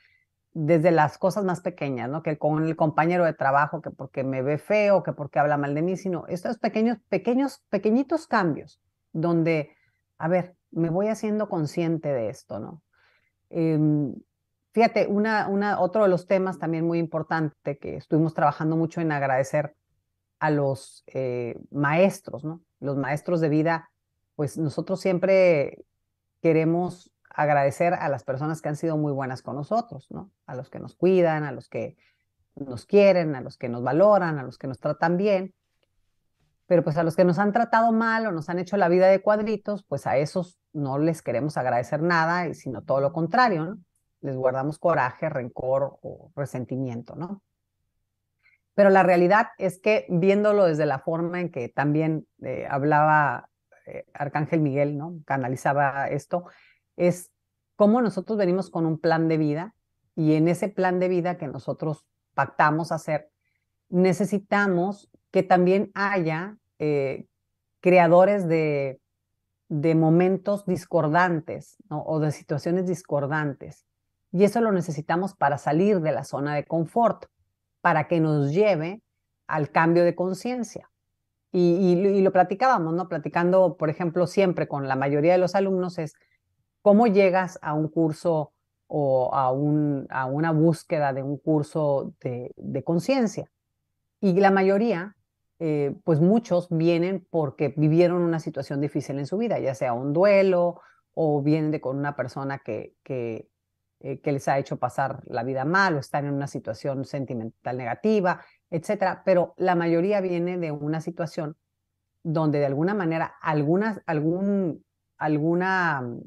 desde las cosas más pequeñas, ¿no? Que con el compañero de trabajo, que porque me ve feo, que porque habla mal de mí, sino estos pequeños, pequeños, pequeñitos cambios donde, a ver, me voy haciendo consciente de esto, ¿no? Em, fíjate, una, una, otro de los temas también muy importante que estuvimos trabajando mucho en agradecer a los eh, maestros, ¿no? Los maestros de vida, pues nosotros siempre queremos agradecer a las personas que han sido muy buenas con nosotros, ¿no? A los que nos cuidan, a los que nos quieren, a los que nos valoran, a los que nos tratan bien. Pero pues a los que nos han tratado mal o nos han hecho la vida de cuadritos, pues a esos no les queremos agradecer nada, sino todo lo contrario, ¿no? Les guardamos coraje, rencor o resentimiento, ¿no? Pero la realidad es que viéndolo desde la forma en que también eh, hablaba eh, Arcángel Miguel, ¿no? Canalizaba esto, es cómo nosotros venimos con un plan de vida y en ese plan de vida que nosotros pactamos hacer, necesitamos que también haya eh, creadores de, de momentos discordantes o de situaciones discordantes. Y eso lo necesitamos para salir de la zona de confort para que nos lleve al cambio de conciencia. Y, lo platicábamos, ¿no? Platicando, por ejemplo, siempre con la mayoría de los alumnos es cómo llegas a un curso o a, una búsqueda de un curso de, conciencia. Y la mayoría, eh, pues muchos vienen porque vivieron una situación difícil en su vida, ya sea un duelo o vienen de, con una persona que, que, eh, que les ha hecho pasar la vida mal o están en una situación sentimental negativa, etcétera, pero la mayoría viene de una situación donde de alguna manera algunas, algún, alguna mm,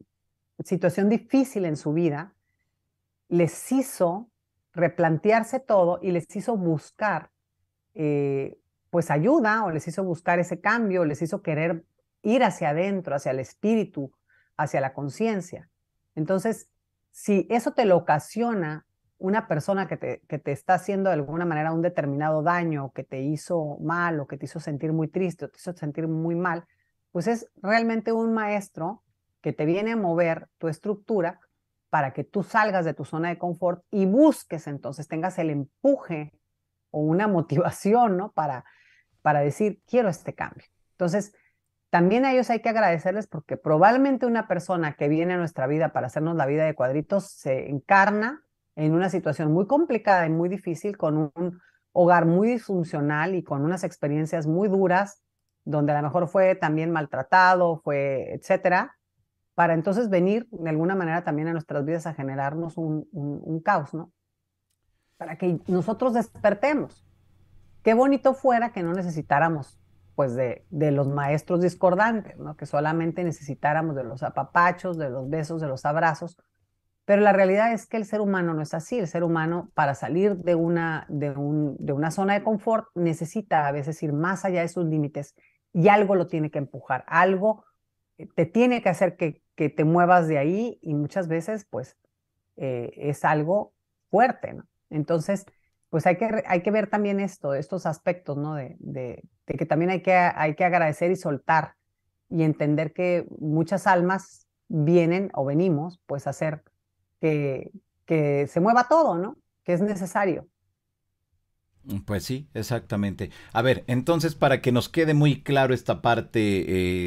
situación difícil en su vida les hizo replantearse todo y les hizo buscar eh, pues ayuda o les hizo buscar ese cambio, les hizo querer ir hacia adentro, hacia el espíritu, hacia la conciencia. Entonces, si eso te lo ocasiona una persona que te, que te está haciendo de alguna manera un determinado daño, que te hizo mal o que te hizo sentir muy triste o te hizo sentir muy mal, pues es realmente un maestro que te viene a mover tu estructura para que tú salgas de tu zona de confort y busques entonces, tengas el empuje o una motivación, ¿no? Para, para decir, quiero este cambio. Entonces, también a ellos hay que agradecerles porque probablemente una persona que viene a nuestra vida para hacernos la vida de cuadritos se encarna en una situación muy complicada y muy difícil, con un hogar muy disfuncional y con unas experiencias muy duras, donde a lo mejor fue también maltratado, fue, etcétera, para entonces venir de alguna manera también a nuestras vidas a generarnos un, un caos, ¿no? Para que nosotros despertemos. Qué bonito fuera que no necesitáramos pues de, de, los maestros discordantes, ¿no? que solamente necesitáramos de los apapachos, de los besos, de los abrazos, pero la realidad es que el ser humano no es así, el ser humano para salir de una, de, un, de una zona de confort necesita a veces ir más allá de sus límites y algo lo tiene que empujar, algo eh, te tiene que hacer que, te muevas de ahí y muchas veces pues eh, es algo fuerte, ¿no? Entonces, pues hay que, hay que ver también esto, estos aspectos, ¿no? De, de, que también hay que, hay que agradecer y soltar y entender que muchas almas vienen o venimos, pues a hacer que, que se mueva todo, ¿no? Que es necesario. Mm, pues sí, exactamente. A ver, entonces para que nos quede muy claro esta parte,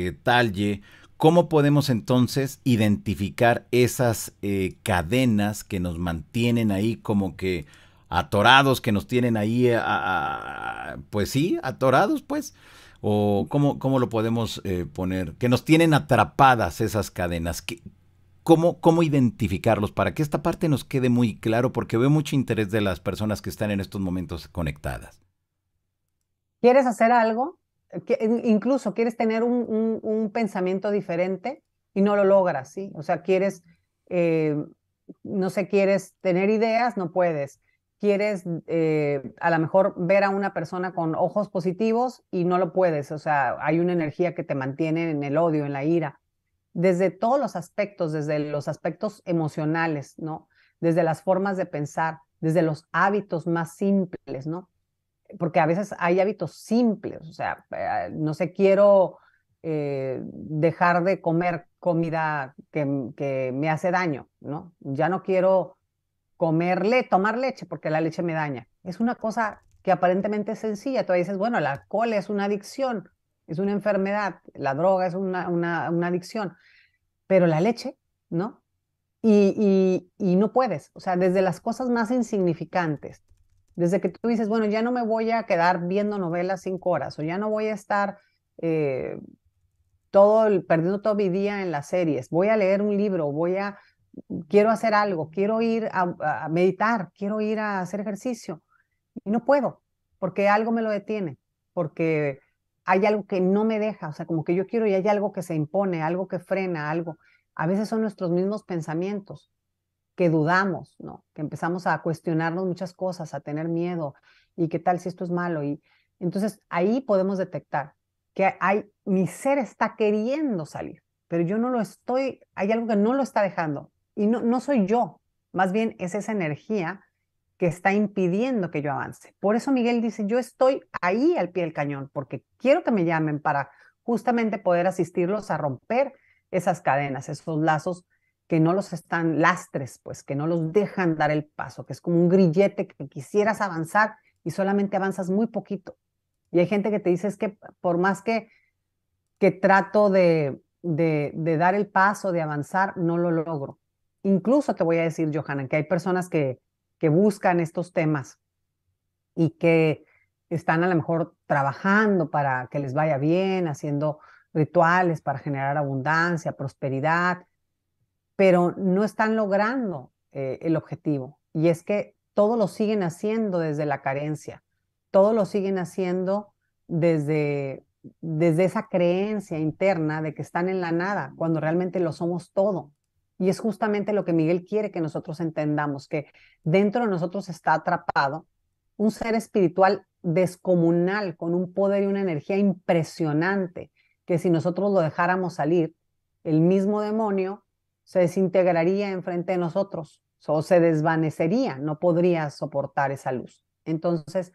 eh, Talle, ¿cómo podemos entonces identificar esas eh, cadenas que nos mantienen ahí como que atorados que nos tienen ahí, eh, pues sí, atorados, pues. ¿O cómo, cómo lo podemos eh, poner? Que nos tienen atrapadas esas cadenas. cómo, ¿Cómo identificarlos? Para que esta parte nos quede muy claro, porque veo mucho interés de las personas que están en estos momentos conectadas. ¿Quieres hacer algo? Eh, incluso quieres tener un, pensamiento diferente y no lo logras, ¿sí? O sea, quieres, no sé, quieres tener ideas, no puedes quieres eh, a lo mejor ver a una persona con ojos positivos y no lo puedes, o sea, hay una energía que te mantiene en el odio, en la ira, desde todos los aspectos, desde los aspectos emocionales, ¿no? Desde las formas de pensar, desde los hábitos más simples, ¿no? Porque a veces hay hábitos simples, o sea, eh, no sé, quiero eh, dejar de comer comida que, que me hace daño, ¿no? Ya no quiero comerle, tomar leche, porque la leche me daña. Es una cosa que aparentemente es sencilla. Tú dices, bueno, la alcohol es una adicción, es una enfermedad, la droga es una, una, adicción, pero la leche, ¿no? Y, no puedes, o sea, desde las cosas más insignificantes, desde que tú dices, bueno, ya no me voy a quedar viendo novelas cinco horas, o ya no voy a estar eh, todo perdiendo todo mi día en las series, voy a leer un libro, voy a quiero hacer algo, quiero ir a, meditar, quiero ir a hacer ejercicio y no puedo porque algo me lo detiene, porque hay algo que no me deja, o sea, como que yo quiero y hay algo que se impone, algo que frena, algo. A veces son nuestros mismos pensamientos que dudamos, ¿no? Que empezamos a cuestionarnos muchas cosas, a tener miedo y qué tal si esto es malo y entonces ahí podemos detectar que hay mi ser está queriendo salir, pero yo no lo estoy, hay algo que no lo está dejando y no, no soy yo, más bien es esa energía que está impidiendo que yo avance. Por eso Miguel dice, yo estoy ahí al pie del cañón, porque quiero que me llamen para justamente poder asistirlos a romper esas cadenas, esos lazos que no los están lastres, pues que no los dejan dar el paso, que es como un grillete que quisieras avanzar y solamente avanzas muy poquito. Y hay gente que te dice, es que por más que, que trato de, de dar el paso, de avanzar, no lo logro incluso te voy a decir, Johanna, que hay personas que, buscan estos temas y que están a lo mejor trabajando para que les vaya bien, haciendo rituales para generar abundancia, prosperidad, pero no están logrando eh, el objetivo. Y es que todo lo siguen haciendo desde la carencia, todo lo siguen haciendo desde, desde esa creencia interna de que están en la nada, cuando realmente lo somos todo. Y es justamente lo que Miguel quiere que nosotros entendamos, que dentro de nosotros está atrapado un ser espiritual descomunal, con un poder y una energía impresionante, que si nosotros lo dejáramos salir, el mismo demonio se desintegraría enfrente de nosotros o se desvanecería, no podría soportar esa luz. Entonces,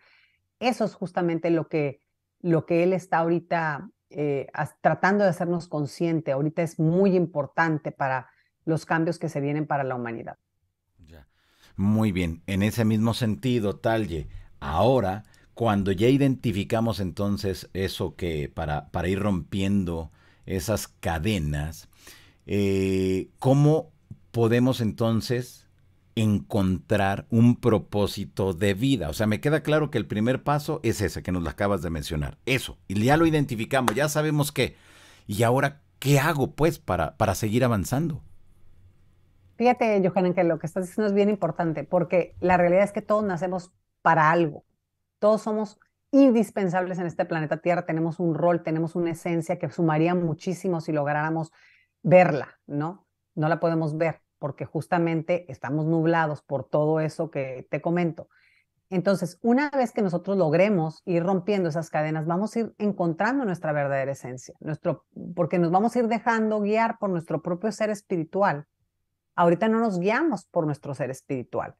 eso es justamente lo que, lo que él está ahorita eh, tratando de hacernos consciente. Ahorita es muy importante para los cambios que se vienen para la humanidad. Muy bien, en ese mismo sentido, Talye, ahora, cuando ya identificamos entonces eso que para, para ir rompiendo esas cadenas, eh, ¿cómo podemos entonces encontrar un propósito de vida. O sea, me queda claro que el primer paso es ese que nos lo acabas de mencionar. Eso. Y ya lo identificamos, ya sabemos qué. Y ahora, ¿qué hago pues para, para seguir avanzando? Fíjate, Johanna, que lo que estás diciendo es bien importante, porque la realidad es que todos nacemos para algo. Todos somos indispensables en este planeta Tierra, tenemos un rol, tenemos una esencia que sumaría muchísimo si lográramos verla, ¿no? No la podemos ver porque justamente estamos nublados por todo eso que te comento. Entonces, una vez que nosotros logremos ir rompiendo esas cadenas, vamos a ir encontrando nuestra verdadera esencia, nuestro, porque nos vamos a ir dejando guiar por nuestro propio ser espiritual Ahorita no nos guiamos por nuestro ser espiritual.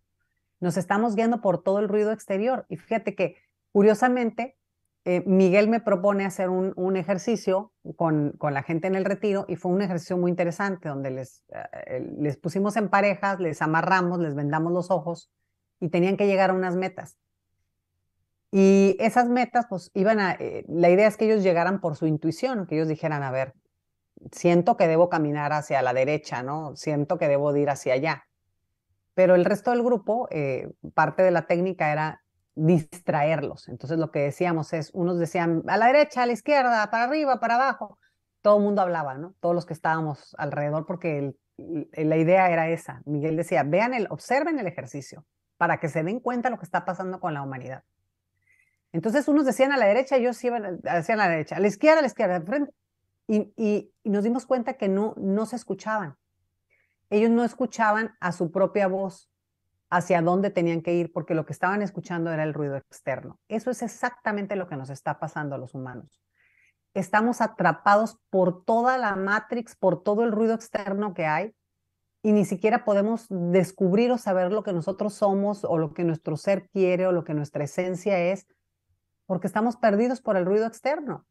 Nos estamos guiando por todo el ruido exterior. Y fíjate que, curiosamente, eh, Miguel me propone hacer un, ejercicio con, con, la gente en el retiro y fue un ejercicio muy interesante donde les, eh, eh, les pusimos en parejas, les amarramos, les vendamos los ojos y tenían que llegar a unas metas. Y esas metas, pues iban a, la idea es que ellos llegaran por su intuición, que ellos dijeran, a ver, siento que debo caminar hacia la derecha, ¿no? Siento que debo ir hacia allá. Pero el resto del grupo, eh, parte de la técnica era distraerlos. Entonces lo que decíamos es, unos decían a la derecha, a la izquierda, para arriba, para abajo. Todo el mundo hablaba, ¿no? Todos los que estábamos alrededor, porque eh, la idea era esa. Miguel decía, vean el, observen el ejercicio para que se den cuenta lo que está pasando con la humanidad. Entonces unos decían a la derecha, yo sí iba a la derecha, a la izquierda, a la izquierda, frente, y, nos dimos cuenta que no, no se escuchaban. Ellos no escuchaban a su propia voz hacia dónde tenían que ir porque lo que estaban escuchando era el ruido externo. Eso es exactamente lo que nos está pasando a los humanos. Estamos atrapados por toda la matrix, por todo el ruido externo que hay y ni siquiera podemos descubrir o saber lo que nosotros somos o lo que nuestro ser quiere o lo que nuestra esencia es porque estamos perdidos por el ruido externo.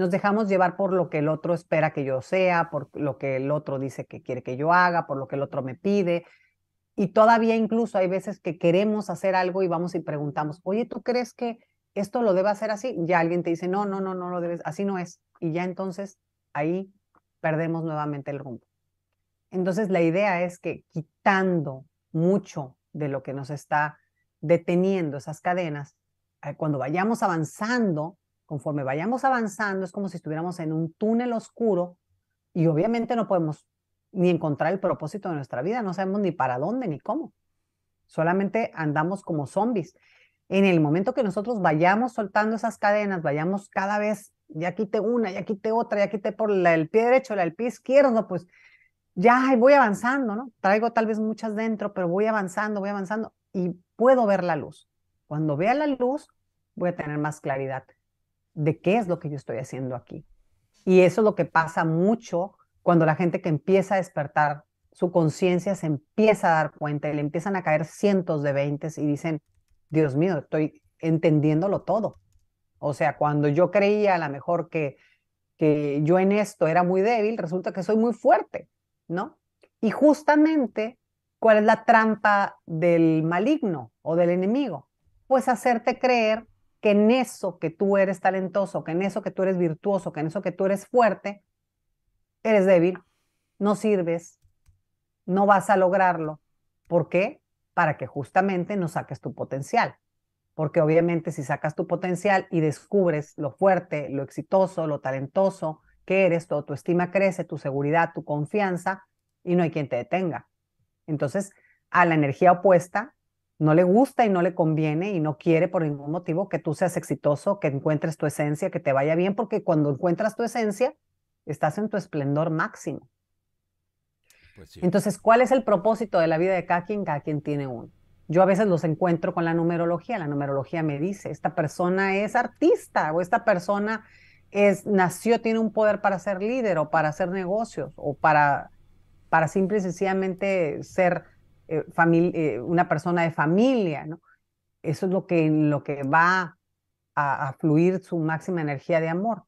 Nos dejamos llevar por lo que el otro espera que yo sea, por lo que el otro dice que quiere que yo haga, por lo que el otro me pide. Y todavía incluso hay veces que queremos hacer algo y vamos y preguntamos, oye, ¿tú crees que esto lo debe hacer así? Ya alguien te dice, no, no, no, no lo debes, así no es. Y ya entonces ahí perdemos nuevamente el rumbo. Entonces la idea es que quitando mucho de lo que nos está deteniendo esas cadenas, eh, cuando vayamos avanzando, Conforme vayamos avanzando, es como si estuviéramos en un túnel oscuro y obviamente no podemos ni encontrar el propósito de nuestra vida, no sabemos ni para dónde ni cómo. Solamente andamos como zombies. En el momento que nosotros vayamos soltando esas cadenas, vayamos cada vez, ya quité una, ya quité otra, ya quité por la, el pie derecho, la del pie izquierdo, pues ya voy avanzando, ¿no? Traigo tal vez muchas dentro, pero voy avanzando, voy avanzando y puedo ver la luz. Cuando vea la luz, voy a tener más claridad de qué es lo que yo estoy haciendo aquí. Y eso es lo que pasa mucho cuando la gente que empieza a despertar su conciencia se empieza a dar cuenta y le empiezan a caer cientos de veintes y dicen, Dios mío, estoy entendiéndolo todo. O sea, cuando yo creía a lo mejor que, que yo en esto era muy débil, resulta que soy muy fuerte, ¿no? Y justamente, ¿cuál es la trampa del maligno o del enemigo? Pues hacerte creer que en eso que tú eres talentoso, que en eso que tú eres virtuoso, que en eso que tú eres fuerte, eres débil, no sirves, no vas a lograrlo. ¿Por qué? Para que justamente no saques tu potencial. Porque obviamente si sacas tu potencial y descubres lo fuerte, lo exitoso, lo talentoso que eres, tu estima crece, tu seguridad, tu confianza, y no hay quien te detenga. Entonces, a la energía opuesta no le gusta y no le conviene y no quiere por ningún motivo que tú seas exitoso, que encuentres tu esencia, que te vaya bien, porque cuando encuentras tu esencia, estás en tu esplendor máximo. Pues Entonces, ¿cuál es el propósito de la vida de cada quien? Cada quien tiene uno. Yo a veces los encuentro con la numerología. La numerología me dice, esta persona es artista o esta persona es, nació, tiene un poder para ser líder o para hacer negocios o para, para simple y sencillamente ser eh, eh, una persona de familia, ¿no? Eso es lo que, lo que va a, a fluir su máxima energía de amor.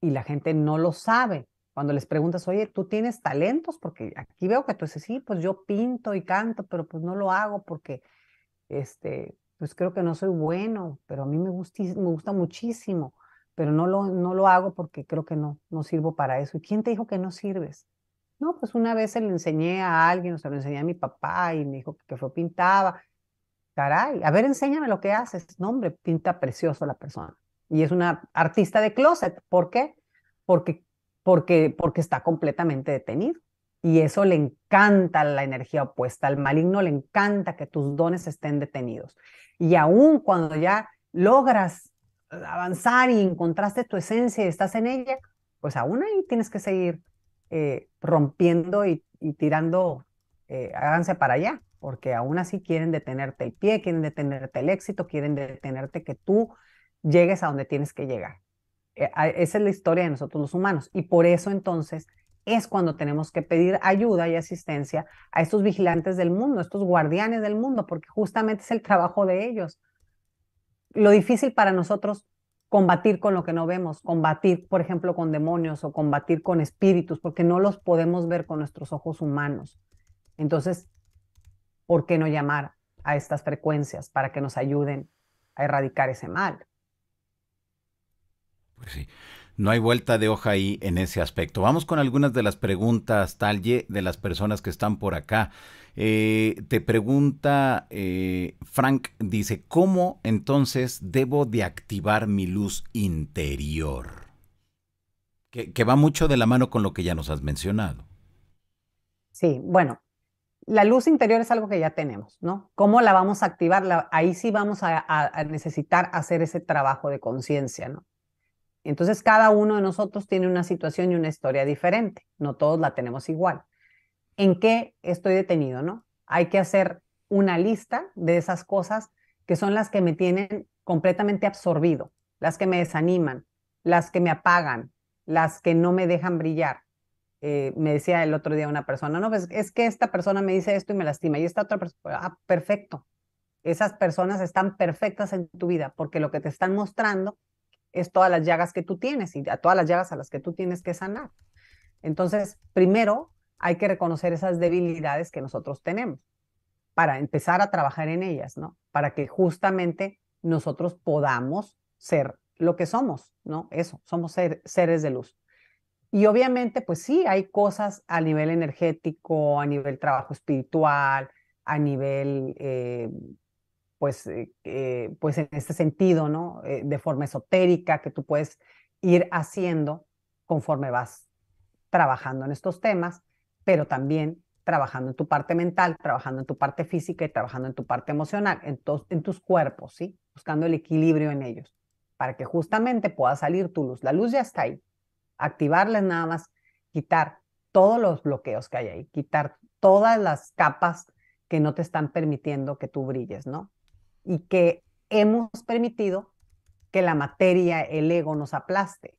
Y la gente no lo sabe. Cuando les preguntas, oye, ¿tú tienes talentos? Porque aquí veo que tú dices, sí, pues yo pinto y canto, pero pues no lo hago porque, este, pues creo que no soy bueno, pero a mí me, gusta, me gusta muchísimo, pero no lo, no lo hago porque creo que no, no sirvo para eso. ¿Y quién te dijo que no sirves? No, pues una vez se lo enseñé a alguien, o se lo enseñé a mi papá y me dijo que fue pintaba. Caray, a ver, enséñame lo que haces. No, hombre, pinta precioso la persona. Y es una artista de closet. ¿Por qué? Porque, porque, porque está completamente detenido. Y eso le encanta la energía opuesta. Al maligno le encanta que tus dones estén detenidos. Y aún cuando ya logras avanzar y encontraste tu esencia y estás en ella, pues aún ahí tienes que seguir eh, rompiendo y, tirando, eh, háganse para allá, porque aún así quieren detenerte el pie, quieren detenerte el éxito, quieren detenerte que tú llegues a donde tienes que llegar. Eh, esa es la historia de nosotros los humanos. Y por eso entonces es cuando tenemos que pedir ayuda y asistencia a estos vigilantes del mundo, estos guardianes del mundo, porque justamente es el trabajo de ellos. Lo difícil para nosotros combatir con lo que no vemos, combatir, por ejemplo, con demonios o combatir con espíritus, porque no los podemos ver con nuestros ojos humanos. Entonces, ¿por qué no llamar a estas frecuencias para que nos ayuden a erradicar ese mal? Pues sí. No hay vuelta de hoja ahí en ese aspecto. Vamos con algunas de las preguntas, y de las personas que están por acá. Eh, te pregunta eh, Frank, dice, ¿cómo entonces debo de activar mi luz interior? Que, va mucho de la mano con lo que ya nos has mencionado. Sí, bueno, la luz interior es algo que ya tenemos, ¿no? ¿Cómo la vamos a activar? ahí sí vamos a necesitar hacer ese trabajo de conciencia, ¿no? Entonces, cada uno de nosotros tiene una situación y una historia diferente, no todos la tenemos igual. ¿En qué estoy detenido, no? Hay que hacer una lista de esas cosas que son las que me tienen completamente absorbido, las que me desaniman, las que me apagan, las que no me dejan brillar. Eh, me decía el otro día una persona, no, pues, es que esta persona me dice esto y me lastima, y esta otra persona, ah, perfecto. Esas personas están perfectas en tu vida porque lo que te están mostrando es todas las llagas que tú tienes y a todas las llagas a las que tú tienes que sanar. Entonces, primero hay que reconocer esas debilidades que nosotros tenemos para empezar a trabajar en ellas, ¿no? Para que justamente nosotros podamos ser lo que somos, ¿no? Eso, somos seres de luz. Y obviamente, pues sí, hay cosas a nivel energético, a nivel trabajo espiritual, a nivel eh, pues, eh, eh, pues en este sentido, ¿no? Eh, de forma esotérica que tú puedes ir haciendo conforme vas trabajando en estos temas, pero también trabajando en tu parte mental, trabajando en tu parte física y trabajando en tu parte emocional, en, en tus cuerpos, ¿sí? Buscando el equilibrio en ellos, para que justamente pueda salir tu luz. La luz ya está ahí. Activarla nada más quitar todos los bloqueos que hay ahí, quitar todas las capas que no te están permitiendo que tú brilles, ¿no? y que hemos permitido que la materia, el ego nos aplaste.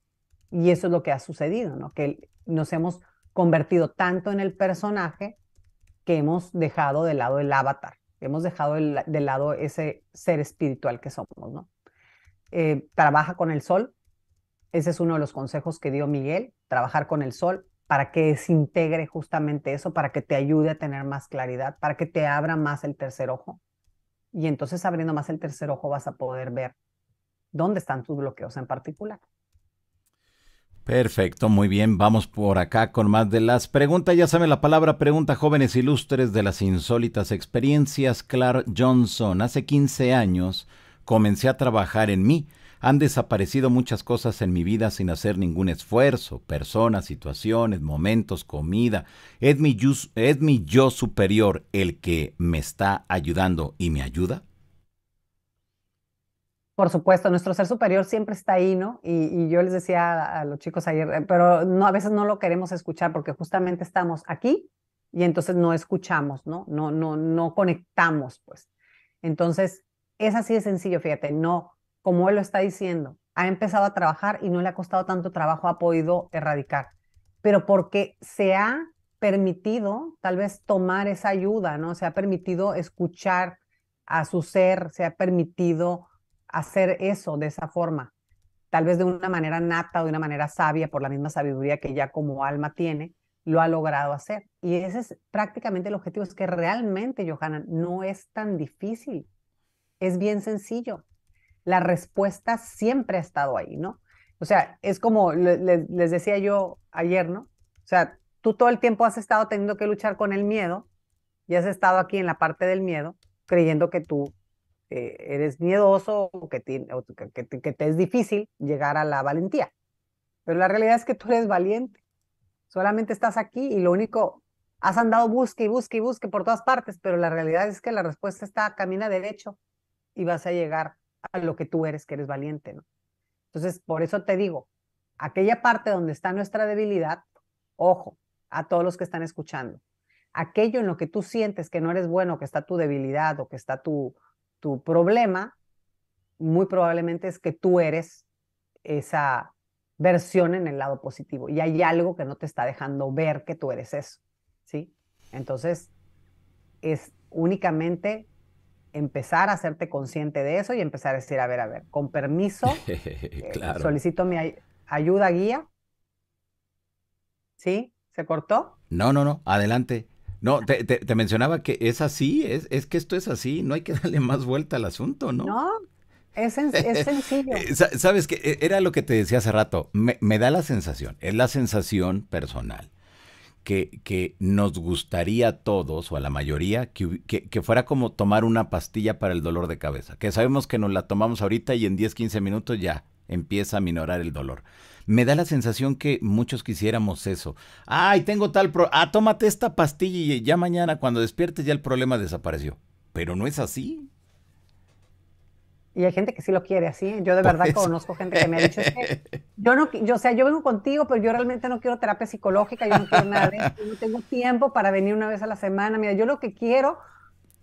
Y eso es lo que ha sucedido, ¿no? Que nos hemos convertido tanto en el personaje que hemos dejado de lado el avatar, hemos dejado de lado ese ser espiritual que somos, ¿no? Eh, trabaja con el sol, ese es uno de los consejos que dio Miguel, trabajar con el sol para que se integre justamente eso, para que te ayude a tener más claridad, para que te abra más el tercer ojo. Y entonces abriendo más el tercer ojo vas a poder ver dónde están tus bloqueos en particular. Perfecto, muy bien. Vamos por acá con más de las preguntas. Ya saben la palabra pregunta, jóvenes ilustres de las insólitas experiencias. Clark Johnson, hace 15 años comencé a trabajar en mí han desaparecido muchas cosas en mi vida sin hacer ningún esfuerzo, personas, situaciones, momentos, comida. ¿Es mi, yo, superior el que me está ayudando y me ayuda? Por supuesto, nuestro ser superior siempre está ahí, ¿no? Y, yo les decía a, los chicos ayer, eh, pero no, a veces no lo queremos escuchar porque justamente estamos aquí y entonces no escuchamos, ¿no? No, no, no conectamos, pues. Entonces, es así de sencillo, fíjate, no, como él lo está diciendo, ha empezado a trabajar y no le ha costado tanto trabajo, ha podido erradicar, pero porque se ha permitido tal vez tomar esa ayuda, ¿no? Se ha permitido escuchar a su ser, se ha permitido hacer eso de esa forma, tal vez de una manera nata o de una manera sabia, por la misma sabiduría que ya como alma tiene, lo ha logrado hacer. Y ese es prácticamente el objetivo, es que realmente, Johanna, no es tan difícil, es bien sencillo la respuesta siempre ha estado ahí, ¿no? O sea, es como les decía yo ayer, ¿no? O sea, tú todo el tiempo has estado teniendo que luchar con el miedo y has estado aquí en la parte del miedo, creyendo que tú eh, eres miedoso o, que te, que, que te es difícil llegar a la valentía. Pero la realidad es que tú eres valiente. Solamente estás aquí y lo único, has andado busque y busque y busque por todas partes, pero la realidad es que la respuesta está camina derecho y vas a llegar a lo que tú eres, que eres valiente, ¿no? Entonces, por eso te digo, aquella parte donde está nuestra debilidad, ojo, a todos los que están escuchando, aquello en lo que tú sientes que no eres bueno, que está tu debilidad o que está tu, tu problema, muy probablemente es que tú eres esa versión en el lado positivo y hay algo que no te está dejando ver que tú eres eso, ¿sí? Entonces, es únicamente empezar a hacerte consciente de eso y empezar a decir, a ver, a ver, con permiso, eh, solicito mi ayuda, guía. ¿Sí? ¿Se cortó? No, no, no, adelante. No, te, mencionaba que es así, es, es, que esto es así, no hay que darle más vuelta al asunto, ¿no? No, es, sencillo. Eh, Sabes que era lo que te decía hace rato, me, me da la sensación, es la sensación personal que, nos gustaría a todos o a la mayoría que, fuera como tomar una pastilla para el dolor de cabeza, que sabemos que nos la tomamos ahorita y en 10, 15 minutos ya empieza a minorar el dolor. Me da la sensación que muchos quisiéramos eso. Ay, tengo tal pro ah, tómate esta pastilla y ya mañana cuando despiertes ya el problema desapareció. Pero no es así. Y hay gente que sí lo quiere así. Yo de verdad conozco gente que me ha dicho, yo yo, o sea, yo vengo contigo, pero yo realmente no quiero terapia psicológica, yo no quiero nada no tengo tiempo para venir una vez a la semana. Mira, yo lo que quiero,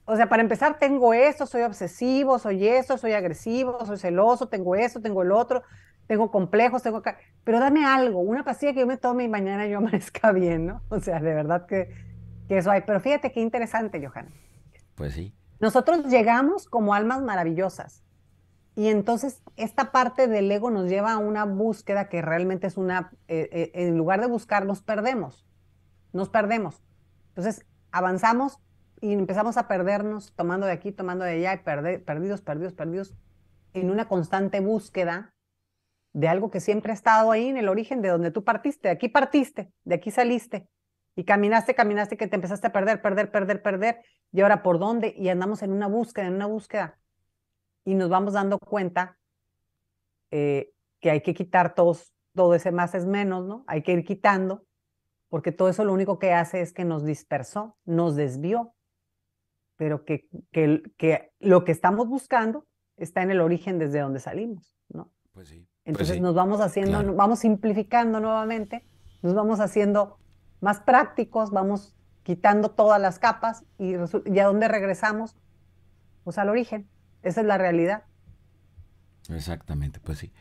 o sea, para empezar, tengo esto, soy obsesivo, soy eso, soy agresivo, soy celoso, tengo esto, tengo el otro, tengo complejos, tengo... Pero dame algo, una pastilla que yo me tome y mañana yo amanezca bien, ¿no? O sea, de verdad que, que eso hay. Pero fíjate qué interesante, Johanna. Pues sí. Nosotros llegamos como almas maravillosas y entonces esta parte del ego nos lleva a una búsqueda que realmente es una, eh, eh, en lugar de buscar, nos perdemos, nos perdemos. Entonces avanzamos y empezamos a perdernos, tomando de aquí, tomando de allá, perdidos, perdidos, perdidos, en una constante búsqueda de algo que siempre ha estado ahí en el origen de donde tú partiste, de aquí partiste, de aquí saliste, y caminaste, caminaste, que te empezaste a perder, perder, perder, perder, y ahora por dónde, y andamos en una búsqueda, en una búsqueda y nos vamos dando cuenta eh, que hay que quitar todos, todo ese más es menos, ¿no? Hay que ir quitando, porque todo eso lo único que hace es que nos dispersó, nos desvió, pero que, que, que lo que estamos buscando está en el origen desde donde salimos, ¿no? Pues sí. Pues Entonces nos vamos haciendo, vamos simplificando nuevamente, nos vamos haciendo más prácticos, vamos quitando todas las capas y, y a dónde regresamos, pues al origen. Esa es la realidad. Exactamente, pues sí.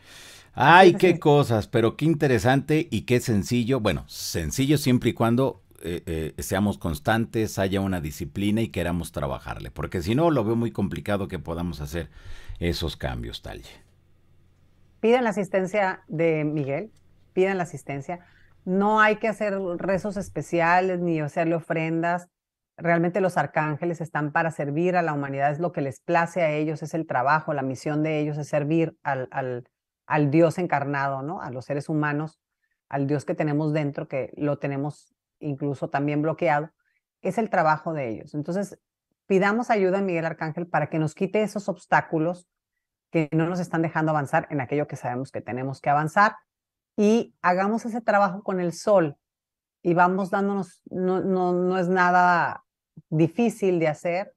Ay, qué cosas, pero qué interesante y qué sencillo. Bueno, sencillo siempre y cuando eh, eh, seamos constantes, haya una disciplina y queramos trabajarle, porque si no, lo veo muy complicado que podamos hacer esos cambios, Talle. Piden la asistencia de Miguel, Piden la asistencia. No hay que hacer rezos especiales ni hacerle ofrendas. Realmente los arcángeles están para servir a la humanidad, es lo que les place a ellos, es el trabajo, la misión de ellos es servir al, al, al Dios encarnado, ¿no? A los seres humanos, al Dios que tenemos dentro, que lo tenemos incluso también bloqueado, es el trabajo de ellos. Entonces, pidamos ayuda a Miguel Arcángel para que nos quite esos obstáculos que no nos están dejando avanzar en aquello que sabemos que tenemos que avanzar y hagamos ese trabajo con el sol y vamos dándonos, no, no, no es nada difícil de hacer,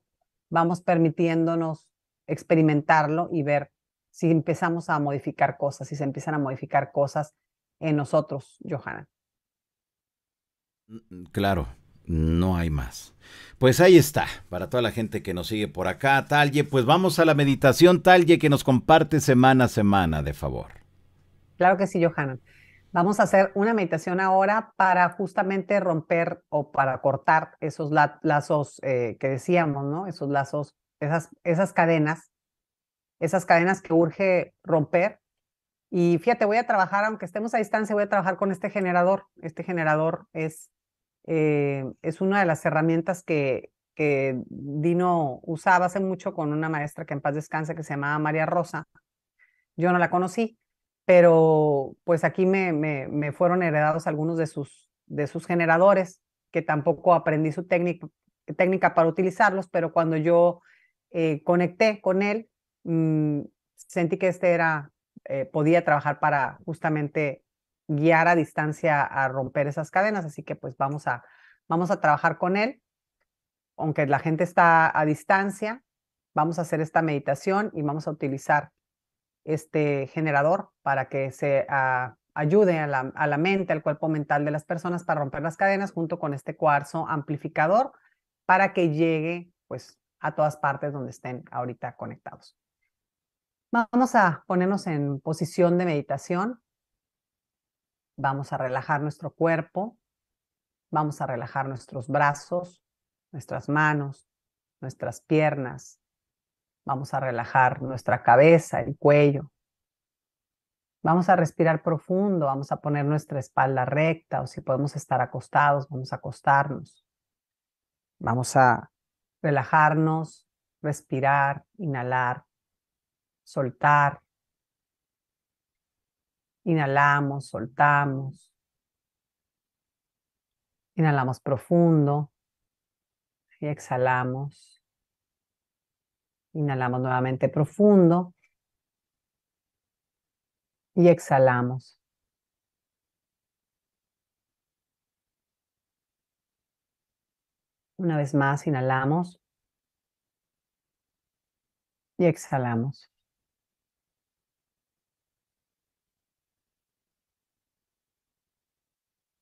vamos permitiéndonos experimentarlo y ver si empezamos a modificar cosas, si se empiezan a modificar cosas en nosotros, Johanna. Mm, claro, no hay más. Pues ahí está, para toda la gente que nos sigue por acá, Talye, pues vamos a la meditación, Talye, que nos comparte semana a semana, de favor. Claro que sí, Johanna. Vamos a hacer una meditación ahora para justamente romper o para cortar esos lazos eh, que decíamos, ¿no? Esos lazos, esas, esas cadenas, esas cadenas que urge romper. Y fíjate, voy a trabajar, aunque estemos a distancia, voy a trabajar con este generador. Este generador es, eh, es una de las herramientas que, que Dino usaba hace mucho con una maestra que en paz descansa que se llamaba María Rosa. Yo no la conocí, pero pues aquí me, me, fueron heredados algunos de sus, de sus generadores, que tampoco aprendí su técnica, técnica para utilizarlos, pero cuando yo eh, conecté con él, mm, sentí que este era, eh, podía trabajar para justamente guiar a distancia a romper esas cadenas, así que pues vamos a, vamos a trabajar con él, aunque la gente está a distancia, vamos a hacer esta meditación y vamos a utilizar este generador para que se ah, ayude a la, a la, mente, al cuerpo mental de las personas para romper las cadenas junto con este cuarzo amplificador para que llegue pues a todas partes donde estén ahorita conectados. Vamos a ponernos en posición de meditación. Vamos a relajar nuestro cuerpo. Vamos a relajar nuestros brazos, nuestras manos, nuestras piernas, Vamos a relajar nuestra cabeza, el cuello. Vamos a respirar profundo, vamos a poner nuestra espalda recta o si podemos estar acostados, vamos a acostarnos. Vamos a relajarnos, respirar, inhalar, soltar. Inhalamos, soltamos. Inhalamos profundo y exhalamos. Inhalamos nuevamente profundo y exhalamos. Una vez más, inhalamos y exhalamos.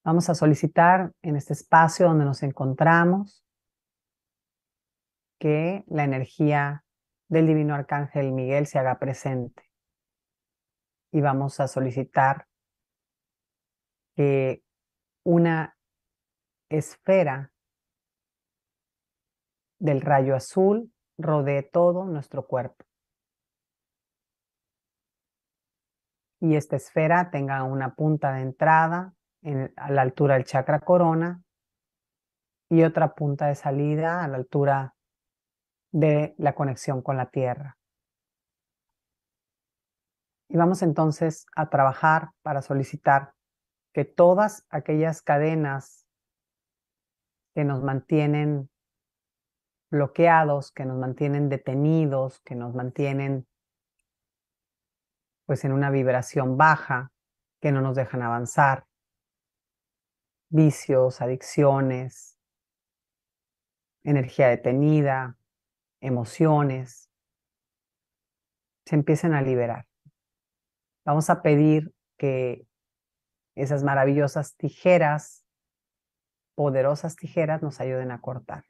Vamos a solicitar en este espacio donde nos encontramos que la energía del divino arcángel Miguel se haga presente. Y vamos a solicitar que una esfera del rayo azul rodee todo nuestro cuerpo. Y esta esfera tenga una punta de entrada a la altura del chakra corona y otra punta de salida a la altura de la conexión con la tierra. Y vamos entonces a trabajar para solicitar que todas aquellas cadenas que nos mantienen bloqueados, que nos mantienen detenidos, que nos mantienen pues en una vibración baja, que no nos dejan avanzar. Vicios, adicciones, energía detenida, emociones, se empiecen a liberar. Vamos a pedir que esas maravillosas tijeras, poderosas tijeras, nos ayuden a cortar.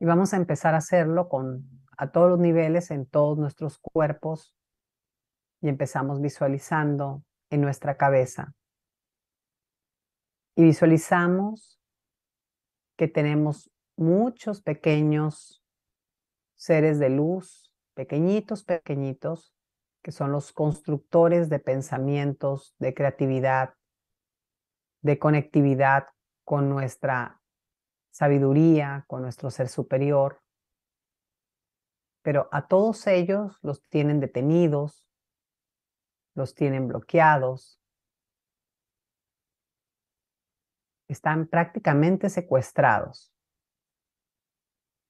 Y vamos a empezar a hacerlo con, a todos los niveles, en todos nuestros cuerpos, y empezamos visualizando en nuestra cabeza. Y visualizamos que tenemos muchos pequeños seres de luz, pequeñitos, pequeñitos, que son los constructores de pensamientos, de creatividad, de conectividad con nuestra sabiduría, con nuestro ser superior. Pero a todos ellos los tienen detenidos, los tienen bloqueados, están prácticamente secuestrados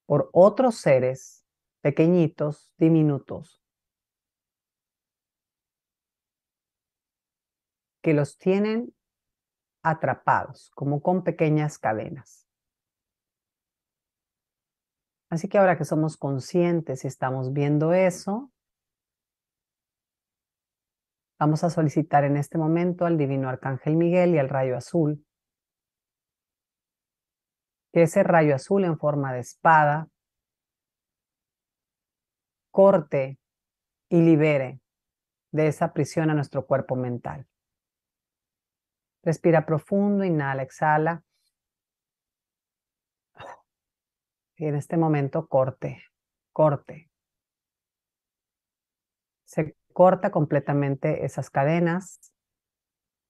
por otros seres pequeñitos, diminutos, que los tienen atrapados, como con pequeñas cadenas. Así que ahora que somos conscientes y estamos viendo eso, vamos a solicitar en este momento al Divino Arcángel Miguel y al Rayo Azul que ese rayo azul en forma de espada corte y libere de esa prisión a nuestro cuerpo mental. Respira profundo, inhala, exhala. Y en este momento corte, corte. Se corta completamente esas cadenas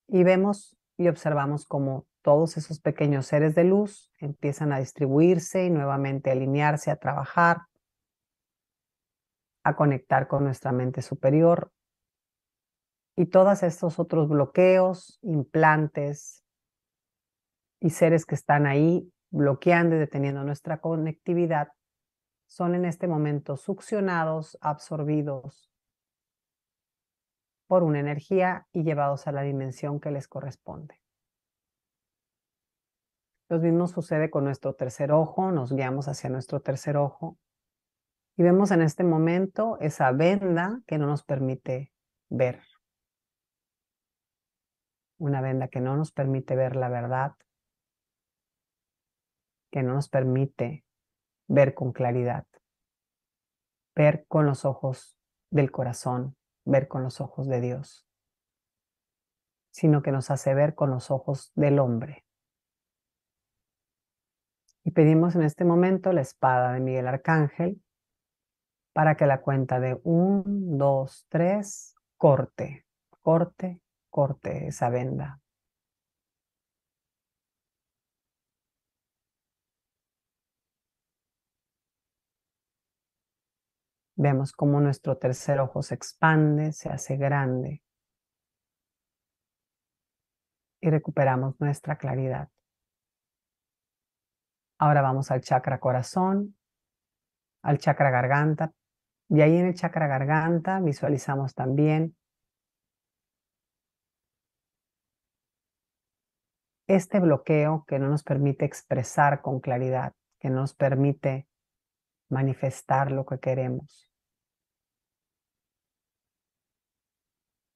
y vemos y observamos cómo todos esos pequeños seres de luz empiezan a distribuirse y nuevamente a alinearse, a trabajar, a conectar con nuestra mente superior. Y todos estos otros bloqueos, implantes y seres que están ahí bloqueando y deteniendo nuestra conectividad son en este momento succionados, absorbidos por una energía y llevados a la dimensión que les corresponde. Lo mismo sucede con nuestro tercer ojo, nos guiamos hacia nuestro tercer ojo y vemos en este momento esa venda que no nos permite ver. Una venda que no nos permite ver la verdad, que no nos permite ver con claridad, ver con los ojos del corazón, ver con los ojos de Dios, sino que nos hace ver con los ojos del hombre, y pedimos en este momento la espada de Miguel Arcángel para que la cuenta de 1, 2, 3, corte, corte, corte esa venda. Vemos cómo nuestro tercer ojo se expande, se hace grande y recuperamos nuestra claridad. Ahora vamos al chakra corazón, al chakra garganta. Y ahí en el chakra garganta visualizamos también este bloqueo que no nos permite expresar con claridad, que no nos permite manifestar lo que queremos.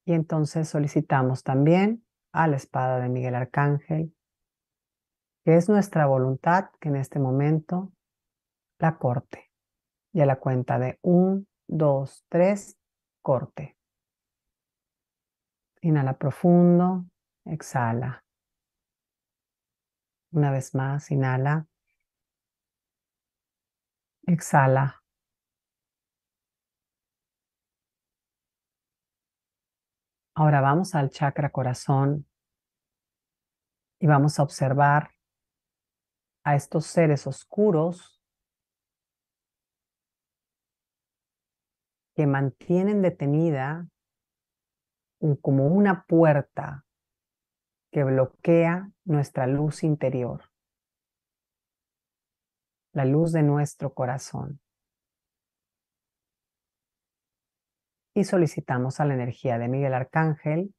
Y entonces solicitamos también a la espada de Miguel Arcángel que es nuestra voluntad que en este momento la corte. Y a la cuenta de 1, 2, 3, corte. Inhala profundo, exhala. Una vez más, inhala. Exhala. Ahora vamos al chakra corazón y vamos a observar a estos seres oscuros que mantienen detenida como una puerta que bloquea nuestra luz interior, la luz de nuestro corazón. Y solicitamos a la energía de Miguel Arcángel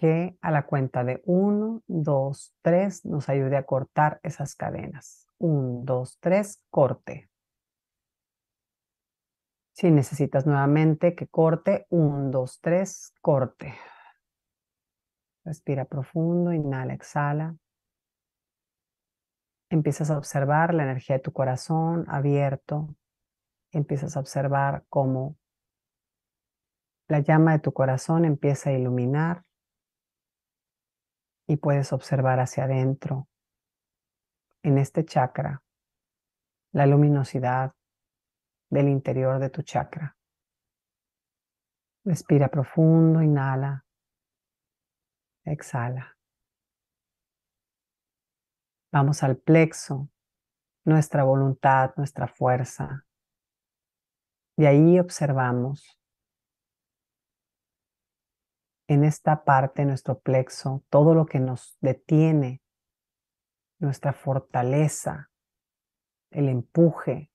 que a la cuenta de 1, 2, 3 nos ayude a cortar esas cadenas. 1, 2, 3, corte. Si necesitas nuevamente que corte, 1, 2, 3, corte. Respira profundo, inhala, exhala. Empiezas a observar la energía de tu corazón abierto. Empiezas a observar cómo la llama de tu corazón empieza a iluminar y puedes observar hacia adentro, en este chakra, la luminosidad del interior de tu chakra. Respira profundo, inhala, exhala. Vamos al plexo, nuestra voluntad, nuestra fuerza. Y ahí observamos en esta parte, nuestro plexo, todo lo que nos detiene, nuestra fortaleza, el empuje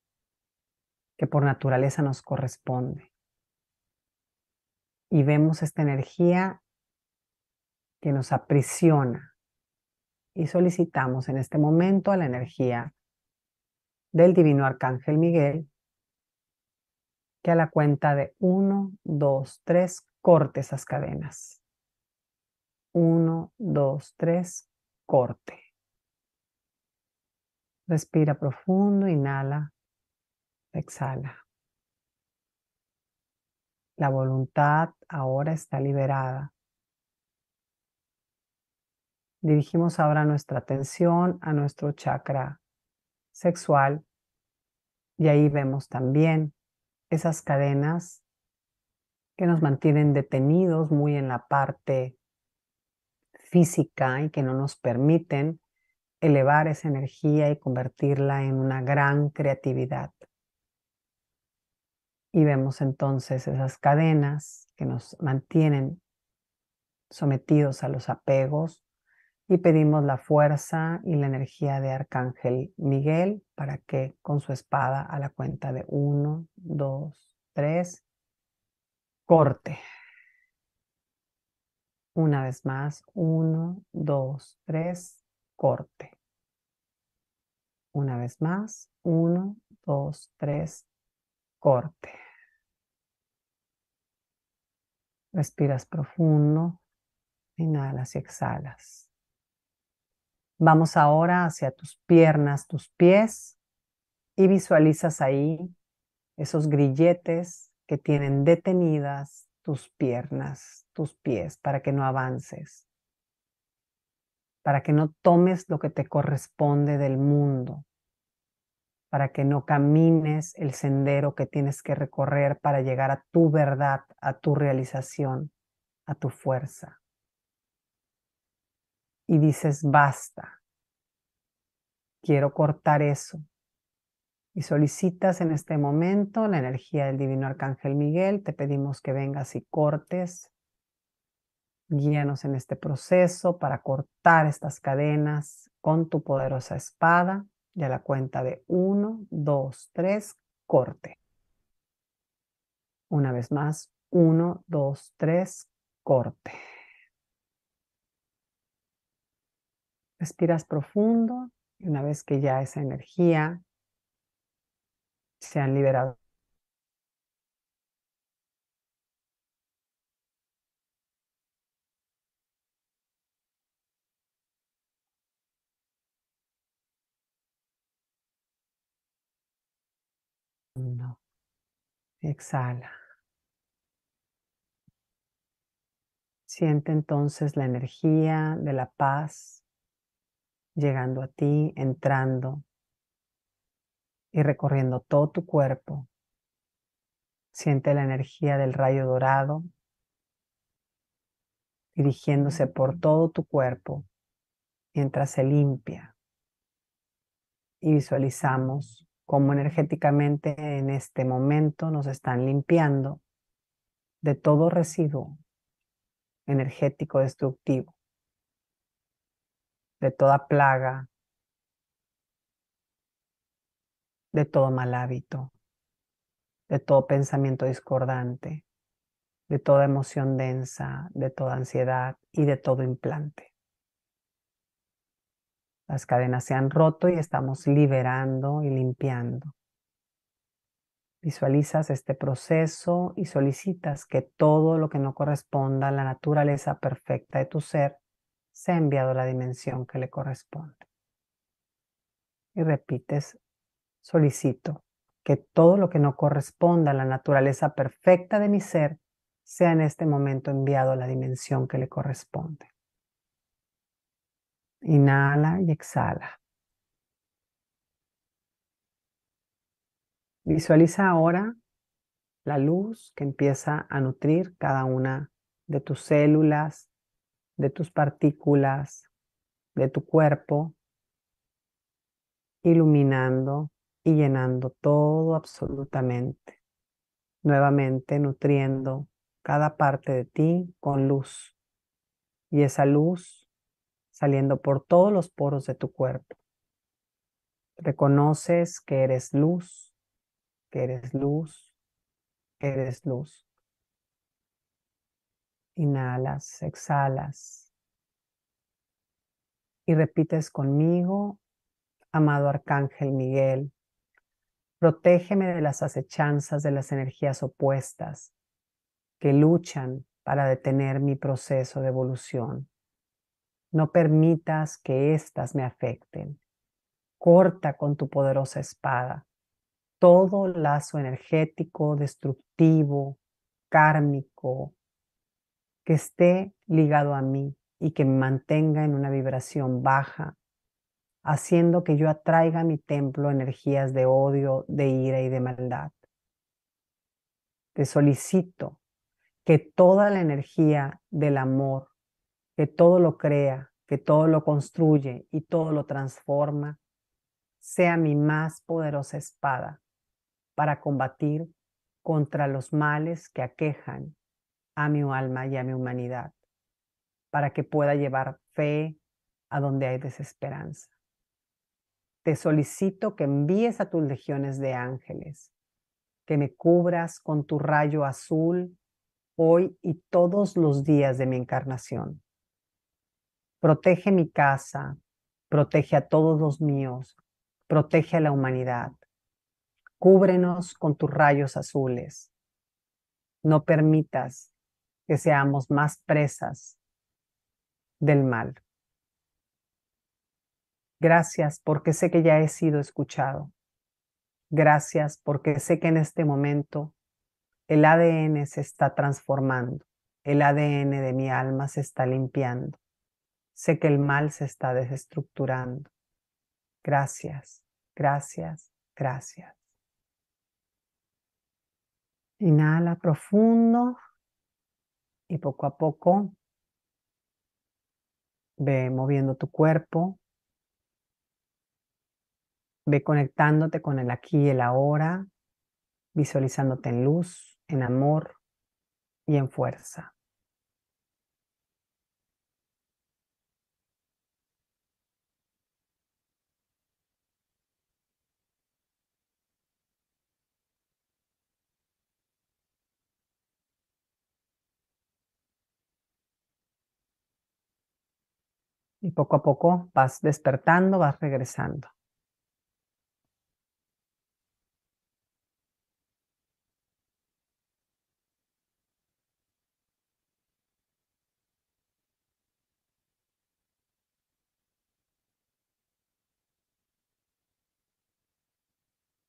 que por naturaleza nos corresponde. Y vemos esta energía que nos aprisiona y solicitamos en este momento a la energía del divino arcángel Miguel que a la cuenta de 1, 2, 3, corte esas cadenas. Uno, dos, tres, corte. Respira profundo, inhala, exhala. La voluntad ahora está liberada. Dirigimos ahora nuestra atención a nuestro chakra sexual y ahí vemos también esas cadenas que nos mantienen detenidos muy en la parte física y que no nos permiten elevar esa energía y convertirla en una gran creatividad. Y vemos entonces esas cadenas que nos mantienen sometidos a los apegos y pedimos la fuerza y la energía de Arcángel Miguel para que con su espada a la cuenta de uno, dos, tres, corte. Una vez más, uno, dos, tres, corte. Una vez más, uno, dos, tres, corte. Respiras profundo, inhalas y exhalas. Vamos ahora hacia tus piernas, tus pies y visualizas ahí esos grilletes que tienen detenidas tus piernas, tus pies, para que no avances, para que no tomes lo que te corresponde del mundo, para que no camines el sendero que tienes que recorrer para llegar a tu verdad, a tu realización, a tu fuerza. Y dices, basta, quiero cortar eso, y solicitas en este momento la energía del divino arcángel Miguel. Te pedimos que vengas y cortes. Guíanos en este proceso para cortar estas cadenas con tu poderosa espada. Y a la cuenta de uno, dos, tres, corte. Una vez más, uno, dos, tres, corte. Respiras profundo y una vez que ya esa energía se han liberado. Exhala. Siente entonces la energía de la paz llegando a ti, entrando y recorriendo todo tu cuerpo. Siente la energía del rayo dorado dirigiéndose por todo tu cuerpo mientras se limpia. Y visualizamos cómo energéticamente en este momento nos están limpiando de todo residuo energético destructivo, de toda plaga, de todo mal hábito, de todo pensamiento discordante, de toda emoción densa, de toda ansiedad y de todo implante. Las cadenas se han roto y estamos liberando y limpiando. Visualizas este proceso y solicitas que todo lo que no corresponda a la naturaleza perfecta de tu ser sea enviado a la dimensión que le corresponde. Y repites solicito que todo lo que no corresponda a la naturaleza perfecta de mi ser sea en este momento enviado a la dimensión que le corresponde. Inhala y exhala. Visualiza ahora la luz que empieza a nutrir cada una de tus células, de tus partículas, de tu cuerpo, iluminando y llenando todo absolutamente, nuevamente nutriendo cada parte de ti con luz y esa luz saliendo por todos los poros de tu cuerpo. Reconoces que eres luz, que eres luz, que eres luz. Inhalas, exhalas y repites conmigo, amado Arcángel Miguel, Protégeme de las acechanzas de las energías opuestas que luchan para detener mi proceso de evolución. No permitas que éstas me afecten. Corta con tu poderosa espada todo lazo energético, destructivo, kármico, que esté ligado a mí y que me mantenga en una vibración baja haciendo que yo atraiga a mi templo energías de odio, de ira y de maldad. Te solicito que toda la energía del amor, que todo lo crea, que todo lo construye y todo lo transforma, sea mi más poderosa espada para combatir contra los males que aquejan a mi alma y a mi humanidad, para que pueda llevar fe a donde hay desesperanza te solicito que envíes a tus legiones de ángeles, que me cubras con tu rayo azul hoy y todos los días de mi encarnación. Protege mi casa, protege a todos los míos, protege a la humanidad. Cúbrenos con tus rayos azules. No permitas que seamos más presas del mal. Gracias porque sé que ya he sido escuchado. Gracias porque sé que en este momento el ADN se está transformando. El ADN de mi alma se está limpiando. Sé que el mal se está desestructurando. Gracias, gracias, gracias. Inhala profundo y poco a poco ve moviendo tu cuerpo, Ve conectándote con el aquí y el ahora, visualizándote en luz, en amor y en fuerza. Y poco a poco vas despertando, vas regresando.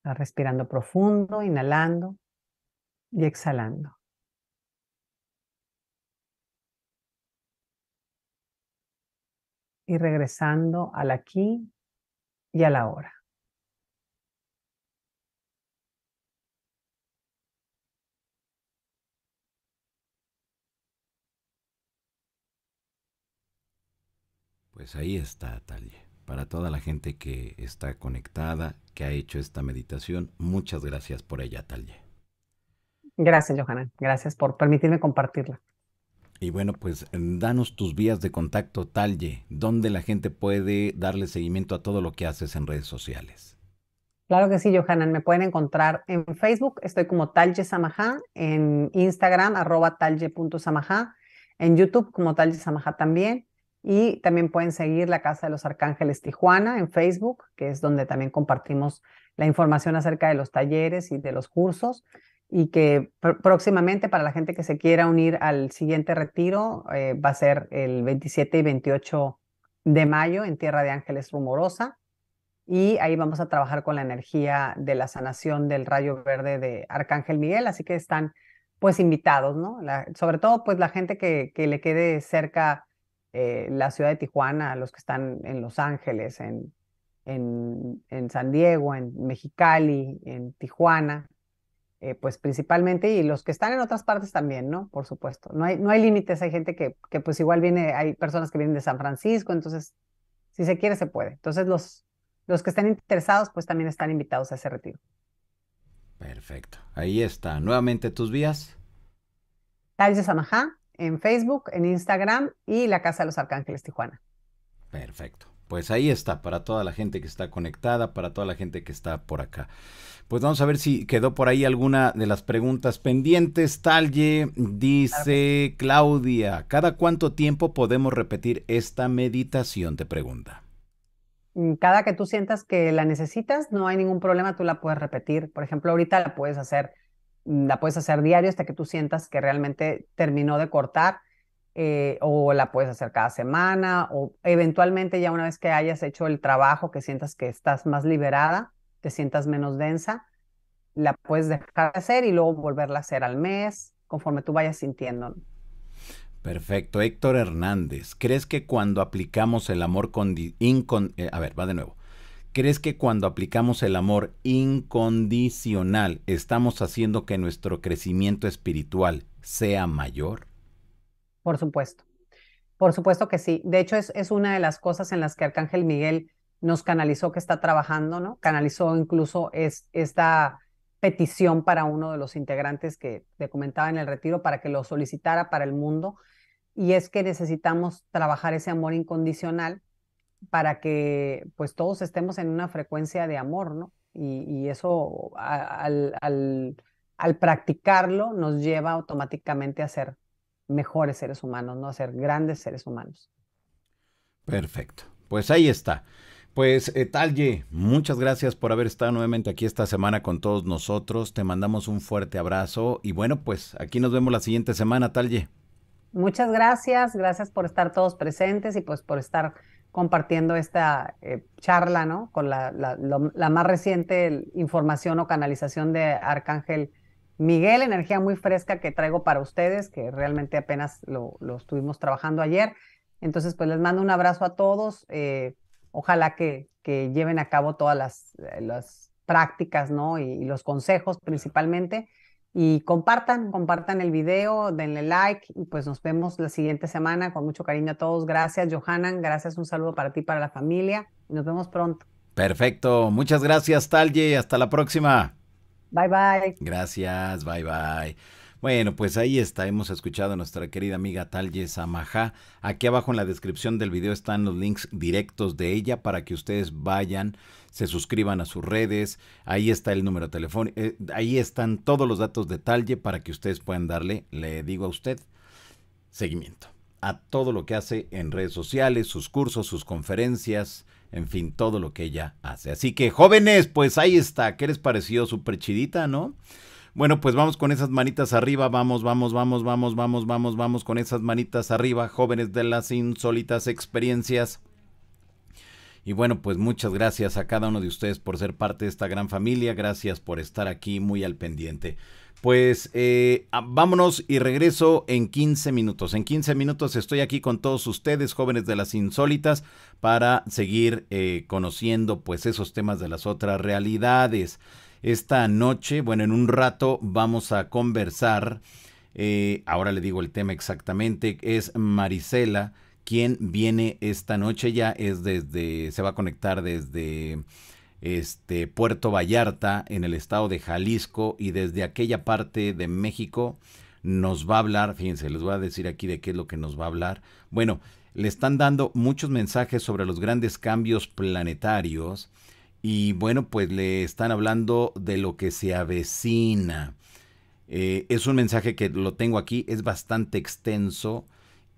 Ah, respirando profundo, inhalando y exhalando. Y regresando al aquí y a la hora. Pues ahí está, Talia para toda la gente que está conectada, que ha hecho esta meditación. Muchas gracias por ella, Talye. Gracias, Johanna. Gracias por permitirme compartirla. Y bueno, pues eh, danos tus vías de contacto, Talje. donde la gente puede darle seguimiento a todo lo que haces en redes sociales. Claro que sí, Johanan. Me pueden encontrar en Facebook, estoy como Talye Samajá, en Instagram, arroba en YouTube como Talye Samajá también, y también pueden seguir la Casa de los Arcángeles Tijuana en Facebook, que es donde también compartimos la información acerca de los talleres y de los cursos. Y que próximamente para la gente que se quiera unir al siguiente retiro, eh, va a ser el 27 y 28 de mayo en Tierra de Ángeles Rumorosa. Y ahí vamos a trabajar con la energía de la sanación del rayo verde de Arcángel Miguel. Así que están pues invitados, ¿no? sobre todo pues la gente que, que le quede cerca eh, la ciudad de Tijuana, los que están en Los Ángeles, en, en, San Diego, en Mexicali, en Tijuana, eh, pues principalmente, y los que están en otras partes también, ¿no? Por supuesto, no hay, no hay límites, hay gente que, pues igual viene, hay personas que vienen de San Francisco, entonces, si se quiere, se puede. Entonces, los, los que estén interesados, pues también están invitados a ese retiro. Perfecto, ahí está. Nuevamente tus vías. de Samajá, en Facebook, en Instagram y la Casa de los Arcángeles Tijuana. Perfecto. Pues ahí está, para toda la gente que está conectada, para toda la gente que está por acá. Pues vamos a ver si quedó por ahí alguna de las preguntas pendientes. Talle dice Claudia, ¿cada cuánto tiempo podemos repetir esta meditación? Te pregunta. Mm, cada que tú sientas que la necesitas, no hay ningún problema, tú la puedes repetir. Por ejemplo, ahorita la puedes hacer la puedes hacer diario hasta que tú sientas que realmente terminó de cortar eh, o la puedes hacer cada semana o eventualmente ya una vez que hayas hecho el trabajo, que sientas que estás más liberada, te sientas menos densa, la puedes dejar de hacer y luego volverla a hacer al mes, conforme tú vayas sintiendo. Perfecto. Héctor Hernández, ¿crees que cuando aplicamos el amor con... Eh, a ver, va de nuevo. ¿Crees que cuando aplicamos el amor incondicional estamos haciendo que nuestro crecimiento espiritual sea mayor? Por supuesto, por supuesto que sí. De hecho, es, una de las cosas en las que Arcángel Miguel nos canalizó que está trabajando, ¿no? Canalizó incluso es, esta petición para uno de los integrantes que te comentaba en el retiro para que lo solicitara para el mundo. Y es que necesitamos trabajar ese amor incondicional para que pues todos estemos en una frecuencia de amor, ¿no? Y, eso al, practicarlo nos lleva automáticamente a ser mejores seres humanos, ¿no? A ser grandes seres humanos. Perfecto. Pues ahí está. Pues eh, Talje, muchas gracias por haber estado nuevamente aquí esta semana con todos nosotros. Te mandamos un fuerte abrazo y bueno, pues aquí nos vemos la siguiente semana, Talje. Muchas gracias, gracias por estar todos presentes y pues por estar compartiendo esta eh, charla, ¿no? Con la, más reciente información o canalización de Arcángel Miguel, energía muy fresca que traigo para ustedes, que realmente apenas lo, estuvimos trabajando ayer. Entonces, pues les mando un abrazo a todos. Eh, ojalá que, lleven a cabo todas las, prácticas, ¿no? y los consejos principalmente y compartan, compartan el video, denle like y pues nos vemos la siguiente semana con mucho cariño a todos. Gracias, Johanan. Gracias, un saludo para ti, para la familia nos vemos pronto. Perfecto, muchas gracias, y Hasta la próxima. Bye bye. Gracias, bye bye. Bueno, pues ahí está, hemos escuchado a nuestra querida amiga Talye Samaha, Aquí abajo en la descripción del video están los links directos de ella para que ustedes vayan, se suscriban a sus redes. Ahí está el número de teléfono, eh, ahí están todos los datos de Talye para que ustedes puedan darle, le digo a usted, seguimiento a todo lo que hace en redes sociales, sus cursos, sus conferencias, en fin, todo lo que ella hace. Así que jóvenes, pues ahí está, ¿qué les pareció? Súper chidita, ¿no? Bueno, pues vamos con esas manitas arriba, vamos, vamos, vamos, vamos, vamos, vamos, vamos con esas manitas arriba, jóvenes de las insólitas experiencias. Y bueno, pues muchas gracias a cada uno de ustedes por ser parte de esta gran familia, gracias por estar aquí muy al pendiente. Pues eh, ah, vámonos y regreso en 15 minutos. En 15 minutos estoy aquí con todos ustedes, jóvenes de las insólitas, para seguir eh, conociendo pues esos temas de las otras realidades esta noche. Bueno, en un rato vamos a conversar. Eh, ahora le digo el tema exactamente. Es Marisela quien viene esta noche. Ya es desde, se va a conectar desde este Puerto Vallarta en el estado de Jalisco y desde aquella parte de México nos va a hablar, fíjense, les voy a decir aquí de qué es lo que nos va a hablar. Bueno, le están dando muchos mensajes sobre los grandes cambios planetarios y bueno, pues le están hablando de lo que se avecina. Eh, es un mensaje que lo tengo aquí, es bastante extenso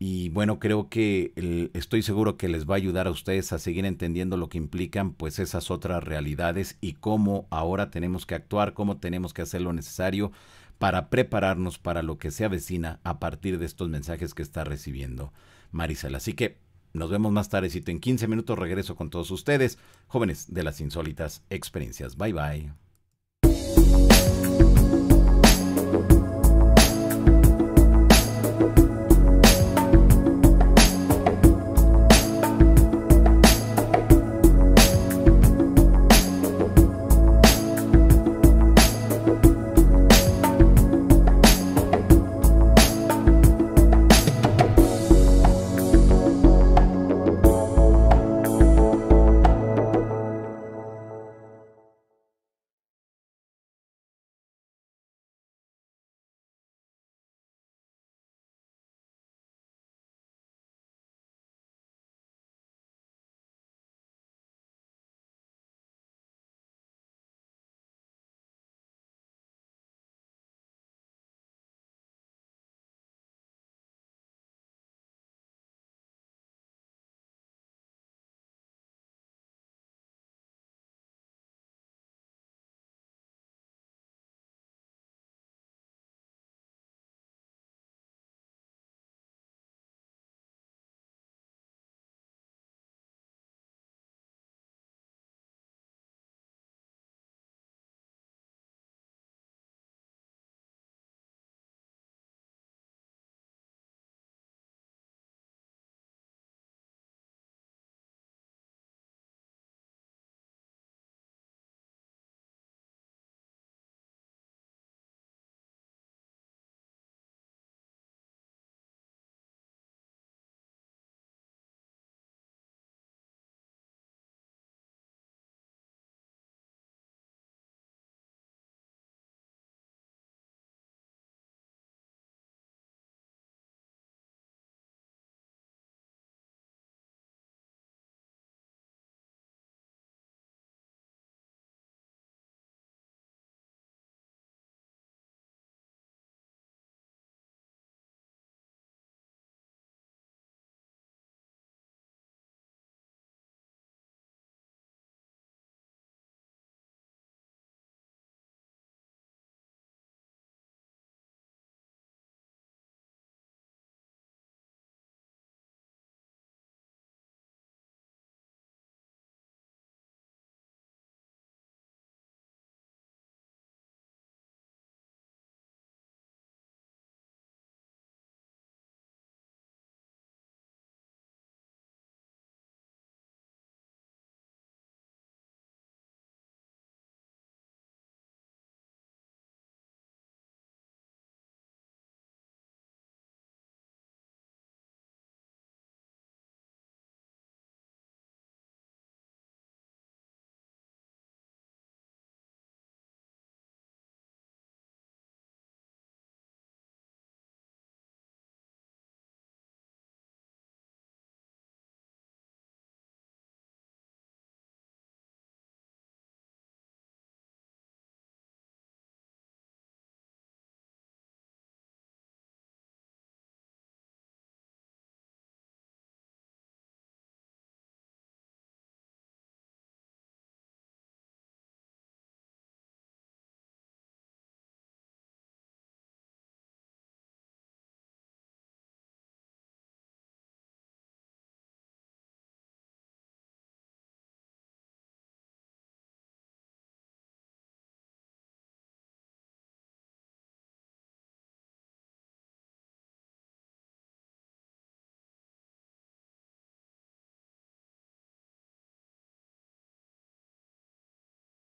y bueno, creo que estoy seguro que les va a ayudar a ustedes a seguir entendiendo lo que implican pues esas otras realidades y cómo ahora tenemos que actuar, cómo tenemos que hacer lo necesario para prepararnos para lo que se avecina a partir de estos mensajes que está recibiendo Marisela. Así que nos vemos más tardecito en 15 minutos. Regreso con todos ustedes, jóvenes de las insólitas experiencias. Bye bye.